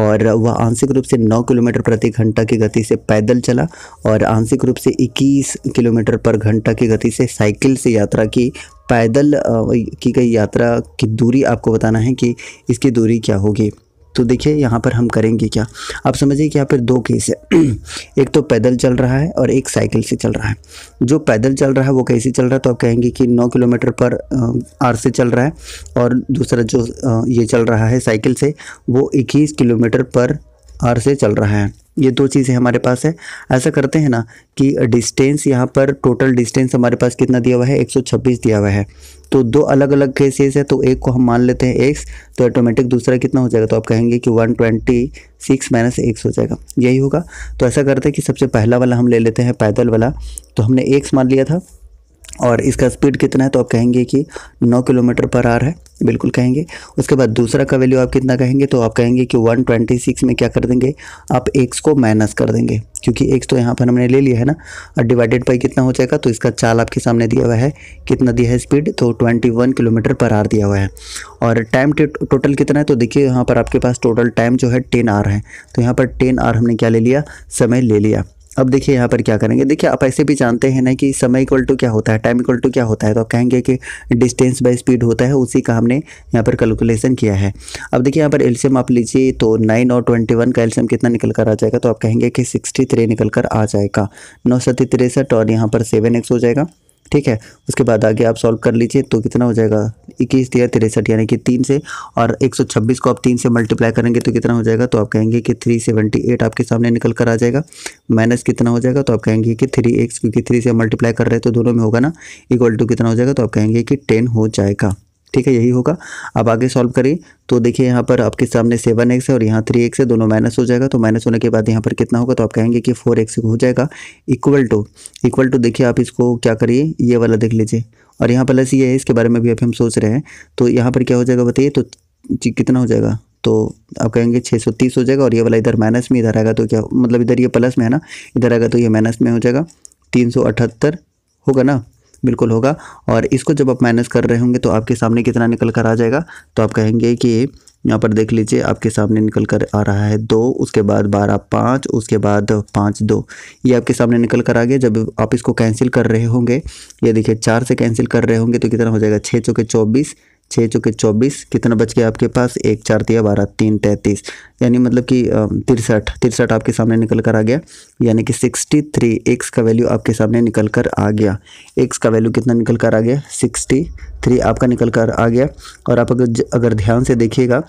और वह आंशिक रूप से 9 किलोमीटर प्रति घंटा की गति से पैदल चला और आंशिक रूप से इक्कीस किलोमीटर पर घंटा की गति से साइकिल से यात्रा की पैदल की गई यात्रा की दूरी आपको बताना है कि इसकी दूरी क्या होगी तो देखिए यहाँ पर हम करेंगे क्या आप समझिए कि यहाँ पर दो केस है एक तो पैदल चल रहा है और एक साइकिल से चल रहा है जो पैदल चल रहा है वो कैसे चल रहा है तो आप कहेंगे कि नौ किलोमीटर पर आर से चल रहा है और दूसरा जो ये चल रहा है साइकिल से वो इक्कीस किलोमीटर पर आर से चल रहा है ये दो चीज़ें हमारे पास है ऐसा करते हैं ना कि डिस्टेंस यहाँ पर टोटल डिस्टेंस हमारे पास कितना दिया हुआ है 126 दिया हुआ है तो दो अलग अलग केसेस है तो एक को हम मान लेते हैं एक्स तो ऑटोमेटिक दूसरा कितना हो जाएगा तो आप कहेंगे कि 126 ट्वेंटी सिक्स माइनस एक्स हो जाएगा यही होगा तो ऐसा करते हैं कि सबसे पहला वाला हम ले लेते हैं पैदल वाला तो हमने एक्स मान लिया था और इसका स्पीड कितना है तो आप कहेंगे कि 9 किलोमीटर पर आर है बिल्कुल कहेंगे उसके बाद दूसरा का वैल्यू आप कितना कहेंगे तो आप कहेंगे कि 126 में क्या कर देंगे आप एक्स को माइनस कर देंगे क्योंकि एक्स तो यहाँ पर हमने ले लिया है ना और डिवाइडेड बाई कितना हो जाएगा तो इसका चाल आपके सामने दिया हुआ है कितना दिया है स्पीड तो 21 किलोमीटर पर आर दिया हुआ है और टाइम टोटल कितना है तो देखिए यहाँ पर आपके पास टोटल टाइम जो है टेन आर है तो यहाँ पर टेन आर हमने क्या ले लिया समय ले लिया अब देखिए यहाँ पर क्या करेंगे देखिए आप ऐसे भी जानते हैं ना कि समय इक्वल टू क्या होता है टाइम इक्वल टू क्या होता है तो आप कहेंगे कि डिस्टेंस बाय स्पीड होता है उसी का हमने यहाँ पर कैलकुलेशन किया है अब देखिए यहाँ पर एल्शियम आप लीजिए तो नाइन और ट्वेंटी वन का एल्शियम कितना निकल कर आ जाएगा तो आप कहेंगे कि सिक्सटी थ्री निकल कर आ जाएगा नौ सती तिरसठ और यहाँ पर सेवन एक्स हो जाएगा ठीक है उसके बाद आगे आप सॉल्व कर लीजिए तो कितना हो जाएगा इक्कीस तेरह तिरसठ यानी कि तीन से और 126 को आप तीन से मल्टीप्लाई करेंगे तो कितना हो जाएगा तो आप कहेंगे कि 378 आपके सामने निकल कर आ जाएगा माइनस कितना हो जाएगा तो आप कहेंगे कि एक्स क्योंकि थ्री से मल्टीप्लाई कर रहे हैं तो दोनों में होगा ना इक्वल टू कितना हो जाएगा तो आप कहेंगे कि टेन हो जाएगा ठीक है यही होगा अब आगे सॉल्व करिए तो देखिए यहाँ पर आपके सामने सेवन एक्स है और यहाँ थ्री एक्स है दोनों माइनस हो जाएगा तो माइनस होने के बाद यहाँ पर कितना होगा तो आप कहेंगे कि फोर एक्स हो जाएगा इक्वल टू इक्वल टू देखिए आप इसको क्या करिए ये वाला देख लीजिए और यहाँ प्लस ये है इसके बारे में भी अभी हम सोच रहे हैं तो यहाँ पर क्या हो जाएगा बताइए तो कितना हो जाएगा तो आप कहेंगे 630 हो जाएगा और ये वाला इधर माइनस में इधर आएगा तो क्या मतलब इधर ये प्लस में है ना इधर आएगा तो ये माइनस में हो जाएगा तीन होगा ना बिल्कुल होगा और इसको जब आप माइनस कर रहे होंगे तो आपके सामने कितना निकल कर आ जाएगा तो आप कहेंगे कि यहाँ पर देख लीजिए आपके सामने निकल कर आ रहा है दो उसके बाद बारह पाँच उसके बाद पाँच दो ये आपके सामने निकल कर आ गया जब आप इसको कैंसिल कर रहे होंगे ये देखिए चार से कैंसिल कर रहे होंगे तो कितना हो जाएगा छः चौके चौबीस छः चौके चौबीस कितना बच गया आपके पास एक चार तिया बारह तीन तैंतीस यानी मतलब कि तिरसठ तिरसठ आपके सामने निकल कर आ गया यानी कि सिक्सटी थ्री एक्स का वैल्यू आपके सामने निकल कर आ गया एक्स का वैल्यू कितना निकल कर आ गया सिक्सटी थ्री आपका निकल कर आ गया और आप अगर अगर ध्यान से देखिएगा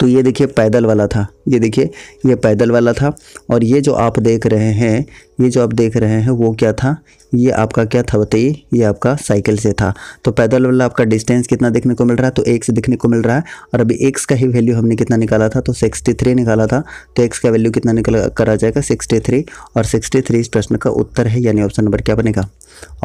तो ये देखिए पैदल वाला था ये देखिए ये पैदल वाला था और ये जो आप देख रहे हैं ये जो आप देख रहे हैं वो क्या था ये आपका क्या था बताइए ये आपका साइकिल से था तो पैदल वाला आपका डिस्टेंस कितना देखने को मिल रहा है तो एक से देखने को मिल रहा है और अभी एक्स का ही वैल्यू हमने कितना निकाला था तो सिक्सटी थ्री निकाला था तो एक्स का वैल्यू कितना निकला करा जाएगा सिक्सटी थ्री और सिक्सटी थ्री इस प्रश्न का उत्तर है यानी ऑप्शन नंबर क्या बनेगा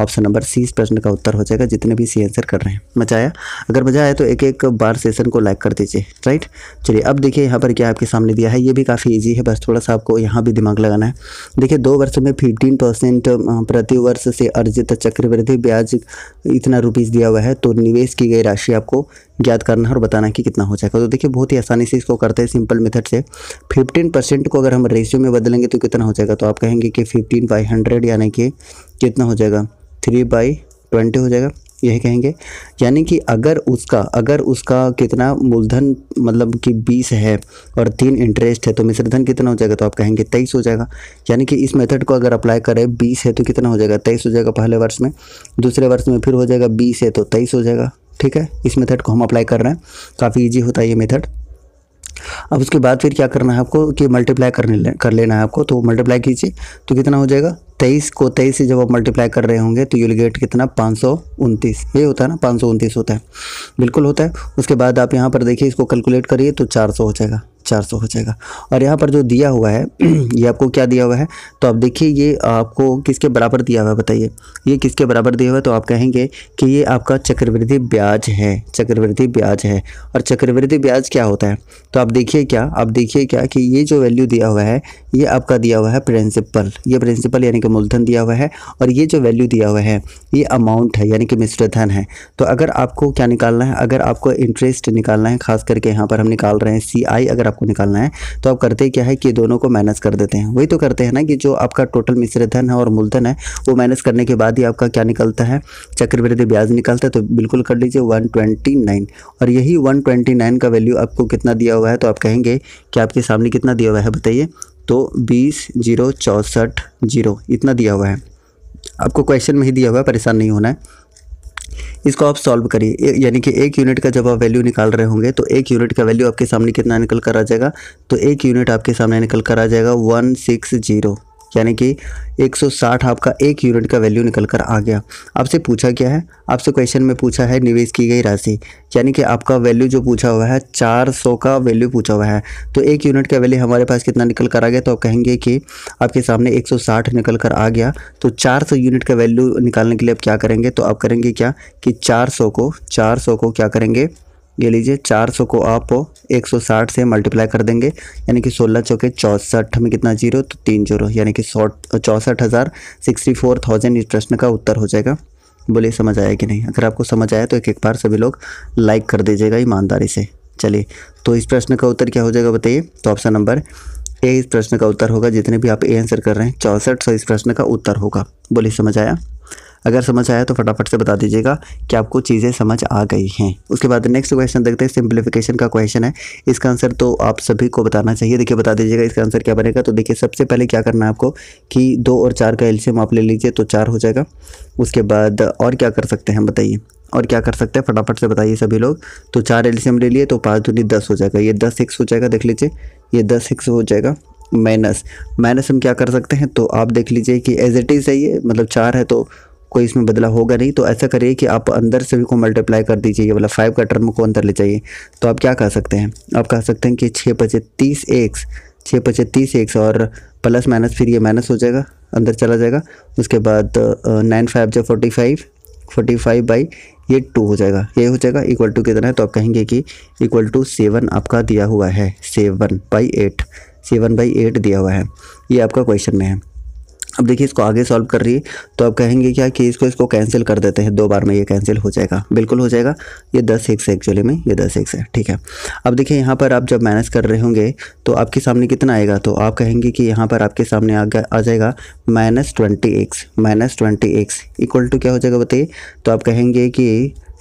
ऑप्शन नंबर सी इस प्रश्न का उत्तर हो जाएगा जितने भी सी आंसर कर रहे हैं मजा आया अगर मजा आया तो एक एक बार सेशन को लाइक कर दीजिए राइट चलिए अब देखिए यहाँ पर क्या आपके सामने दिया है ये भी काफ़ी ईजी है बस थोड़ा सा आपको यहाँ भी दिमाग लगाना है देखिए दो वर्ष में फिफ्टीन परसेंट प्रति वर्ष से अर्जित चक्रवृद्धि ब्याज इतना रुपीज़ दिया हुआ है तो निवेश की गई राशि आपको ज्ञात करना है और बताना कि कितना हो जाएगा तो देखिए बहुत ही आसानी से इसको करते हैं सिंपल मेथड से 15 परसेंट को अगर हम रेशियो में बदलेंगे तो कितना हो जाएगा तो आप कहेंगे कि 15 बाई हंड्रेड यानी कि कितना हो जाएगा थ्री बाई ट्वेंटी हो जाएगा यही कहेंगे यानी कि अगर उसका अगर उसका कितना मूलधन मतलब कि बीस है और तीन इंटरेस्ट है तो मिश्रधन कितना हो जाएगा तो आप कहेंगे तेईस हो जाएगा यानी कि इस मेथड को अगर अप्लाई करें बीस है तो कितना हो जाएगा तेईस हो जाएगा पहले वर्ष में दूसरे वर्ष में फिर हो जाएगा बीस है तो तेईस हो जाएगा ठीक है इस मेथड को हम अप्लाई कर रहे हैं काफ़ी ईजी होता है ये मेथड अब उसके बाद फिर क्या करना है आपको कि मल्टीप्लाई करने ले, कर लेना है आपको तो मल्टीप्लाई कीजिए तो कितना हो जाएगा तेईस को तेईस से जब आप मल्टीप्लाई कर रहे होंगे तो यूल गेट कितना पाँच सौ उनतीस ये होता है ना पाँच सौ उनतीस होता है बिल्कुल होता है उसके बाद आप यहाँ पर देखिए इसको कैलकुलेट करिए तो चार सौ हो जाएगा चार सौ हो जाएगा और यहाँ पर जो दिया हुआ है ये आपको क्या दिया हुआ है तो आप देखिए ये आपको किसके बराबर दिया हुआ है बताइए ये किसके बराबर दिया हुआ है तो आप कहेंगे कि ये आपका चक्रवृद्धि ब्याज है चक्रवृद्धि ब्याज है और चक्रवृद्धि ब्याज क्या होता है तो आप देखिए क्या आप देखिए क्या कि ये जो वैल्यू दिया हुआ है ये आपका दिया हुआ है प्रिंसिपल ये प्रिंसिपल यानी कि मूलधन दिया हुआ है और ये जो वैल्यू दिया हुआ है ये अमाउंट है यानी कि मिश्र धन है तो अगर आपको क्या निकालना है अगर आपको इंटरेस्ट निकालना है खास करके यहाँ पर हम निकाल रहे हैं सी अगर आप आपको निकालना है तो आप करते क्या है कि दोनों को माइनस कर देते हैं वही तो करते हैं ना कि जो आपका टोटल मिश्र धन है और मूलधन है वो माइनस करने के बाद ही आपका क्या निकलता है चक्रवृद्धि ब्याज निकलता है तो बिल्कुल कर लीजिए वन और यही वन का वैल्यू आपको कितना दिया हुआ है तो आप कहेंगे कि आपके सामने कितना दिया हुआ है बताइए तो बीस जीरो चौंसठ जीरो इतना दिया हुआ है आपको क्वेश्चन में ही दिया हुआ है परेशान नहीं होना है इसको आप सॉल्व करिए यानी कि एक यूनिट का जब आप वैल्यू निकाल रहे होंगे तो एक यूनिट का वैल्यू आपके सामने कितना निकल कर आ जाएगा तो एक यूनिट आपके सामने निकल कर आ जाएगा वन सिक्स जीरो यानी कि 160 आपका एक यूनिट का वैल्यू निकल कर आ गया आपसे पूछा क्या है आपसे क्वेश्चन में पूछा है निवेश की गई राशि यानी कि आपका वैल्यू जो पूछा हुआ है 400 का वैल्यू पूछा हुआ है तो एक यूनिट का वैल्यू हमारे पास कितना निकल कर आ गया तो आप कहेंगे कि आपके सामने 160 निकल कर आ गया तो 400 यूनिट का वैल्यू निकालने के लिए आप क्या करेंगे तो आप करेंगे क्या कि 400 को 400 को क्या करेंगे ये लीजिए 400 को आप 160 से मल्टीप्लाई कर देंगे यानी कि सोलह चौके चौंसठ में कितना जीरो तो तीन जीरो यानी कि सौ चौंसठ हज़ार सिक्सटी फोर थाउजेंड इस प्रश्न का उत्तर हो जाएगा बोलिए समझ आया कि नहीं अगर आपको समझ आया तो एक एक बार सभी लोग लाइक कर दीजिएगा ईमानदारी से चलिए तो इस प्रश्न का उत्तर क्या हो जाएगा बताइए तो ऑप्शन नंबर ए इस प्रश्न का उत्तर होगा जितने भी आप ए आंसर कर रहे हैं चौंसठ सौ इस प्रश्न का उत्तर होगा बोलिए समझ आया अगर समझ आया तो फटाफट से बता दीजिएगा कि आपको चीज़ें समझ आ गई हैं उसके बाद नेक्स्ट क्वेश्चन देखते हैं सिंप्लीफिकेशन का क्वेश्चन है इसका आंसर तो आप सभी को बताना चाहिए देखिए बता दीजिएगा इसका आंसर क्या बनेगा तो देखिए सबसे पहले क्या करना है आपको कि दो और चार का एल्शियम आप ले लीजिए तो चार हो जाएगा उसके बाद और क्या कर सकते हैं बताइए और क्या कर सकते हैं फटाफट से बताइए सभी लोग तो चार एल्शियम ले लिए तो पाँच दूनी दस हो जाएगा ये दस एक्स हो जाएगा देख लीजिए ये दस एक्स हो जाएगा माइनस माइनस हम क्या कर सकते हैं तो आप देख लीजिए कि एज इट इज़ है ये मतलब चार है तो कोई इसमें बदलाव होगा नहीं तो ऐसा करिए कि आप अंदर सभी को मल्टीप्लाई कर दीजिए ये वाला फाइव का टर्म को अंदर ले जाइए तो आप क्या कह सकते हैं आप कह सकते हैं कि छः पचे तीस एक्स छः पचे तीस एक्स और प्लस माइनस फिर ये माइनस हो जाएगा अंदर चला जाएगा उसके बाद नाइन फाइव जो forty five forty five by ये टू हो जाएगा ये हो जाएगा इक्वल टू कितना है तो आप कहेंगे कि इक्वल टू सेवन आपका दिया हुआ है seven by eight seven by eight दिया हुआ है ये आपका क्वेश्चन में है अब देखिए इसको आगे सॉल्व कर रही है तो आप कहेंगे क्या कि इसको इसको कैंसिल कर देते हैं दो बार में ये कैंसिल हो जाएगा बिल्कुल हो जाएगा ये दस एक्स है एक्चुअली में ये दस एक्स है ठीक है अब देखिए यहाँ पर आप जब माइनस कर रहे होंगे तो आपके सामने कितना आएगा तो आप कहेंगे कि यहाँ पर आपके सामने आ, आ जाएगा minus twenty X minus twenty X equal to क्या हो जाएगा बताइए तो आप कहेंगे कि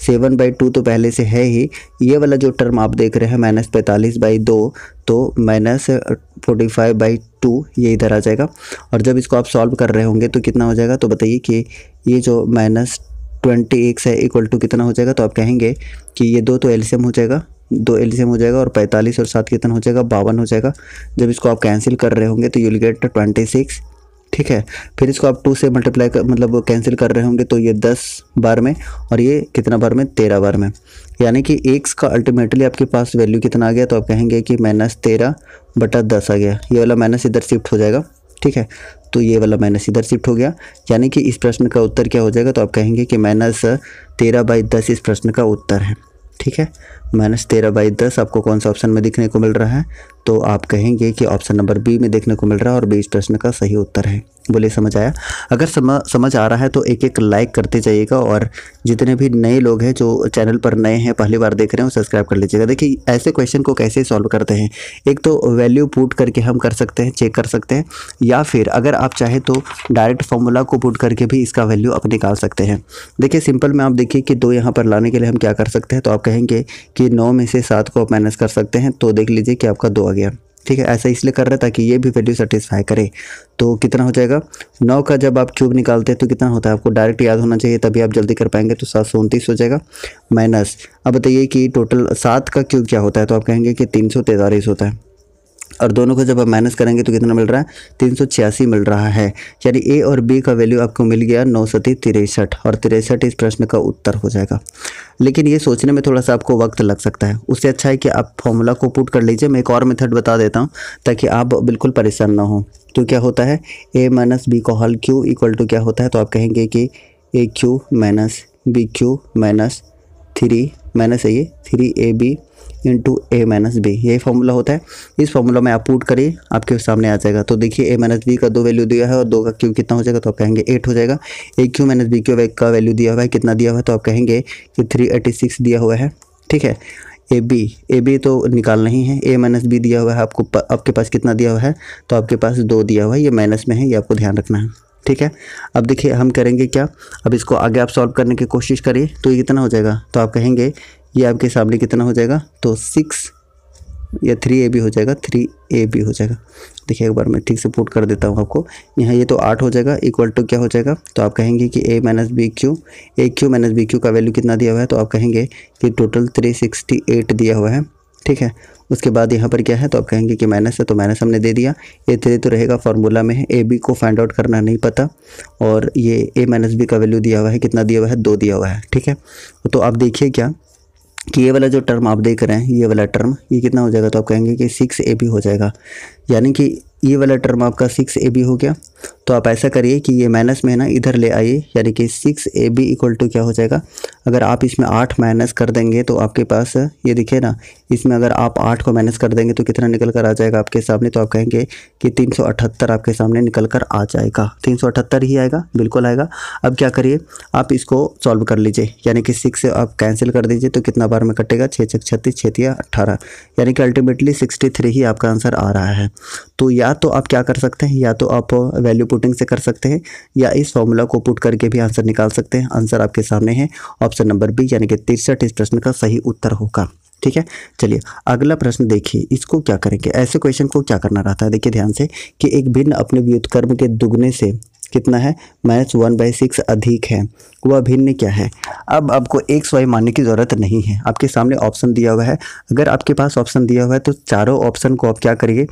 सेवन बाई टू तो पहले से है ही ये वाला जो टर्म आप देख रहे हैं माइनस पैंतालीस बाई दो तो minus forty five by two ये इधर आ जाएगा और जब इसको आप सॉल्व कर रहे होंगे तो कितना हो जाएगा तो बताइए कि ये जो माइनस ट्वेंटी एक्स है इक्वल टू कितना हो जाएगा तो आप कहेंगे कि ये दो तो एल्शियम हो जाएगा दो एल्शियम हो जाएगा और पैंतालीस और सात कितना हो जाएगा बावन हो जाएगा जब इसको आप कैंसिल कर रहे होंगे तो यूल गेट ट्वेंटी सिक्स ठीक है फिर इसको आप टू से मल्टीप्लाई कर मतलब कैंसिल कर रहे होंगे तो ये दस बार में और ये कितना बार में तेरह बार में यानी कि एक का अल्टीमेटली आपके पास वैल्यू कितना आ गया तो आप कहेंगे कि माइनस तेरह बटा दस आ गया ये वाला माइनस इधर शिफ्ट हो जाएगा ठीक है तो ये वाला माइनस इधर शिफ्ट हो गया यानी कि इस प्रश्न का उत्तर क्या हो जाएगा तो आप कहेंगे कि माइनस तेरह बाई दस इस प्रश्न का उत्तर है ठीक है माइनस तेरह बाई दस आपको कौन सा ऑप्शन में देखने को मिल रहा है तो आप कहेंगे कि ऑप्शन नंबर बी में देखने को मिल रहा है और बी इस प्रश्न का सही उत्तर है बोले समझ आया अगर समझ समझ आ रहा है तो एक एक लाइक करते जाइएगा और जितने भी नए लोग हैं जो चैनल पर नए हैं पहली बार देख रहे हैं सब्सक्राइब कर लीजिएगा देखिए ऐसे क्वेश्चन को कैसे सॉल्व करते हैं एक तो वैल्यू पुट करके हम कर सकते हैं चेक कर सकते हैं या फिर अगर आप चाहें तो डायरेक्ट फॉर्मूला को पुट करके भी इसका वैल्यू आप निकाल सकते हैं देखिए सिंपल में आप देखिए कि दो यहाँ पर लाने के लिए हम क्या कर सकते हैं तो आप कहेंगे कि नौ में से सात को आप माइनस कर सकते हैं तो देख लीजिए कि आपका दो आ गया ठीक है ऐसा इसलिए कर रहे हैं ताकि ये भी वैल्यू सेटिस्फाई करे तो कितना हो जाएगा नौ का जब आप क्यूब निकालते हैं तो कितना होता है आपको डायरेक्ट याद होना चाहिए तभी आप जल्दी कर पाएंगे तो सात सौ उनतीस हो जाएगा माइनस अब बताइए कि टोटल सात का क्यूब क्या होता है तो आप कहेंगे कि तीन सौ तैंतालीस होता है और दोनों को जब आप माइनस करेंगे तो कितना मिल रहा है तीन मिल रहा है यानी ए और बी का वैल्यू आपको मिल गया नौ सती तिरसठ और तिरसठ इस प्रश्न का उत्तर हो जाएगा लेकिन ये सोचने में थोड़ा सा आपको वक्त लग सकता है उससे अच्छा है कि आप फॉर्मूला को पुट कर लीजिए मैं एक और मेथड बता देता हूँ ताकि आप बिल्कुल परेशान ना हो तो क्या होता है ए माइनस बी को हल क्यू इक्वल टू क्या होता है तो आप कहेंगे कि A Q minus B Q minus three minus है ये three A B into A minus B यही फॉर्मूला होता है इस फॉर्मूला में आप पुट करिए आपके सामने आ जाएगा तो देखिए ए माइनस बी का दो वैल्यू दिया है और दो का क्यू कितना हो जाएगा तो आप कहेंगे एट हो जाएगा A Q minus B Q का वैल्यू दिया हुआ है कितना दिया हुआ है तो आप कहेंगे कि थ्री एटी सिक्स दिया हुआ है ठीक है ए बी ए बी तो निकालना ही है ए माइनस बी दिया हुआ है आपको आपके पास कितना दिया हुआ है तो आपके पास दो दिया हुआ है ये माइनस में है ये आपको ध्यान रखना है ठीक है अब देखिए हम करेंगे क्या अब इसको आगे आप सॉल्व करने की कोशिश करिए तो ये कितना हो जाएगा तो आप कहेंगे ये आपके सामने कितना हो जाएगा तो सिक्स या थ्री ए बी हो जाएगा थ्री ए बी हो जाएगा देखिए एक बार मैं ठीक से पुट कर देता हूँ आपको यहाँ ये तो आठ हो जाएगा इक्वल टू क्या हो जाएगा तो आप कहेंगे कि A minus B Q A Q minus B Q का वैल्यू कितना दिया हुआ है तो आप कहेंगे कि टोटल थ्री सिक्सटी एट दिया हुआ है ठीक है उसके बाद यहाँ पर क्या है तो आप कहेंगे कि माइनस है तो माइनस हमने दे दिया ए थ्री तो रहेगा फार्मूला में ए बी को फाइंड आउट करना नहीं पता और ये ए माइनस बी का वैल्यू दिया हुआ है कितना दिया हुआ है दो दिया हुआ है ठीक है तो आप देखिए क्या कि ये वाला जो टर्म आप देख रहे हैं ये वाला टर्म ये कितना हो जाएगा तो आप कहेंगे कि सिक्स ए बी हो जाएगा यानी कि ये वाला टर्म आपका सिक्स ए बी हो गया तो आप ऐसा करिए कि ये माइनस में है ना इधर ले आइए यानी कि six A B equal to क्या हो जाएगा अगर आप इसमें आठ माइनस कर देंगे तो आपके पास ये दिखे ना इसमें अगर आप आठ को माइनस कर देंगे तो कितना निकल कर आ जाएगा आपके सामने तो आप कहेंगे कि तीन सौ अठहत्तर आपके सामने निकल कर आ जाएगा तीन सौ अठहत्तर ही आएगा बिल्कुल आएगा अब क्या करिए आप इसको सॉल्व कर लीजिए यानी कि सिक्स से आप कैंसिल कर दीजिए तो कितना बार में कटेगा छः छः छत्तीस छतिया अट्ठारह यानी कि अल्टीमेटली सिक्सटी थ्री ही आपका आंसर आ रहा है तो या तो आप क्या कर सकते हैं या तो आप वैल्यू पुटिंग से कर सकते हैं या इस फॉर्मूला को पुट करके भी आंसर निकाल सकते हैं आंसर आपके सामने है ऑप्शन नंबर बी यानी कि तिरसठ इस प्रश्न का सही उत्तर होगा ठीक है चलिए अगला प्रश्न देखिए इसको क्या करेंगे ऐसे क्वेश्चन को क्या करना रहता है देखिए ध्यान से कि एक भिन्न अपने व्युतकर्म के दुगने से कितना है माइनस वन बाई सिक्स अधिक है वह भिन्न क्या है अब आपको एक स्वाई मानने की ज़रूरत नहीं है आपके सामने ऑप्शन दिया हुआ है अगर आपके पास ऑप्शन दिया हुआ है तो चारों ऑप्शन को आप क्या करिए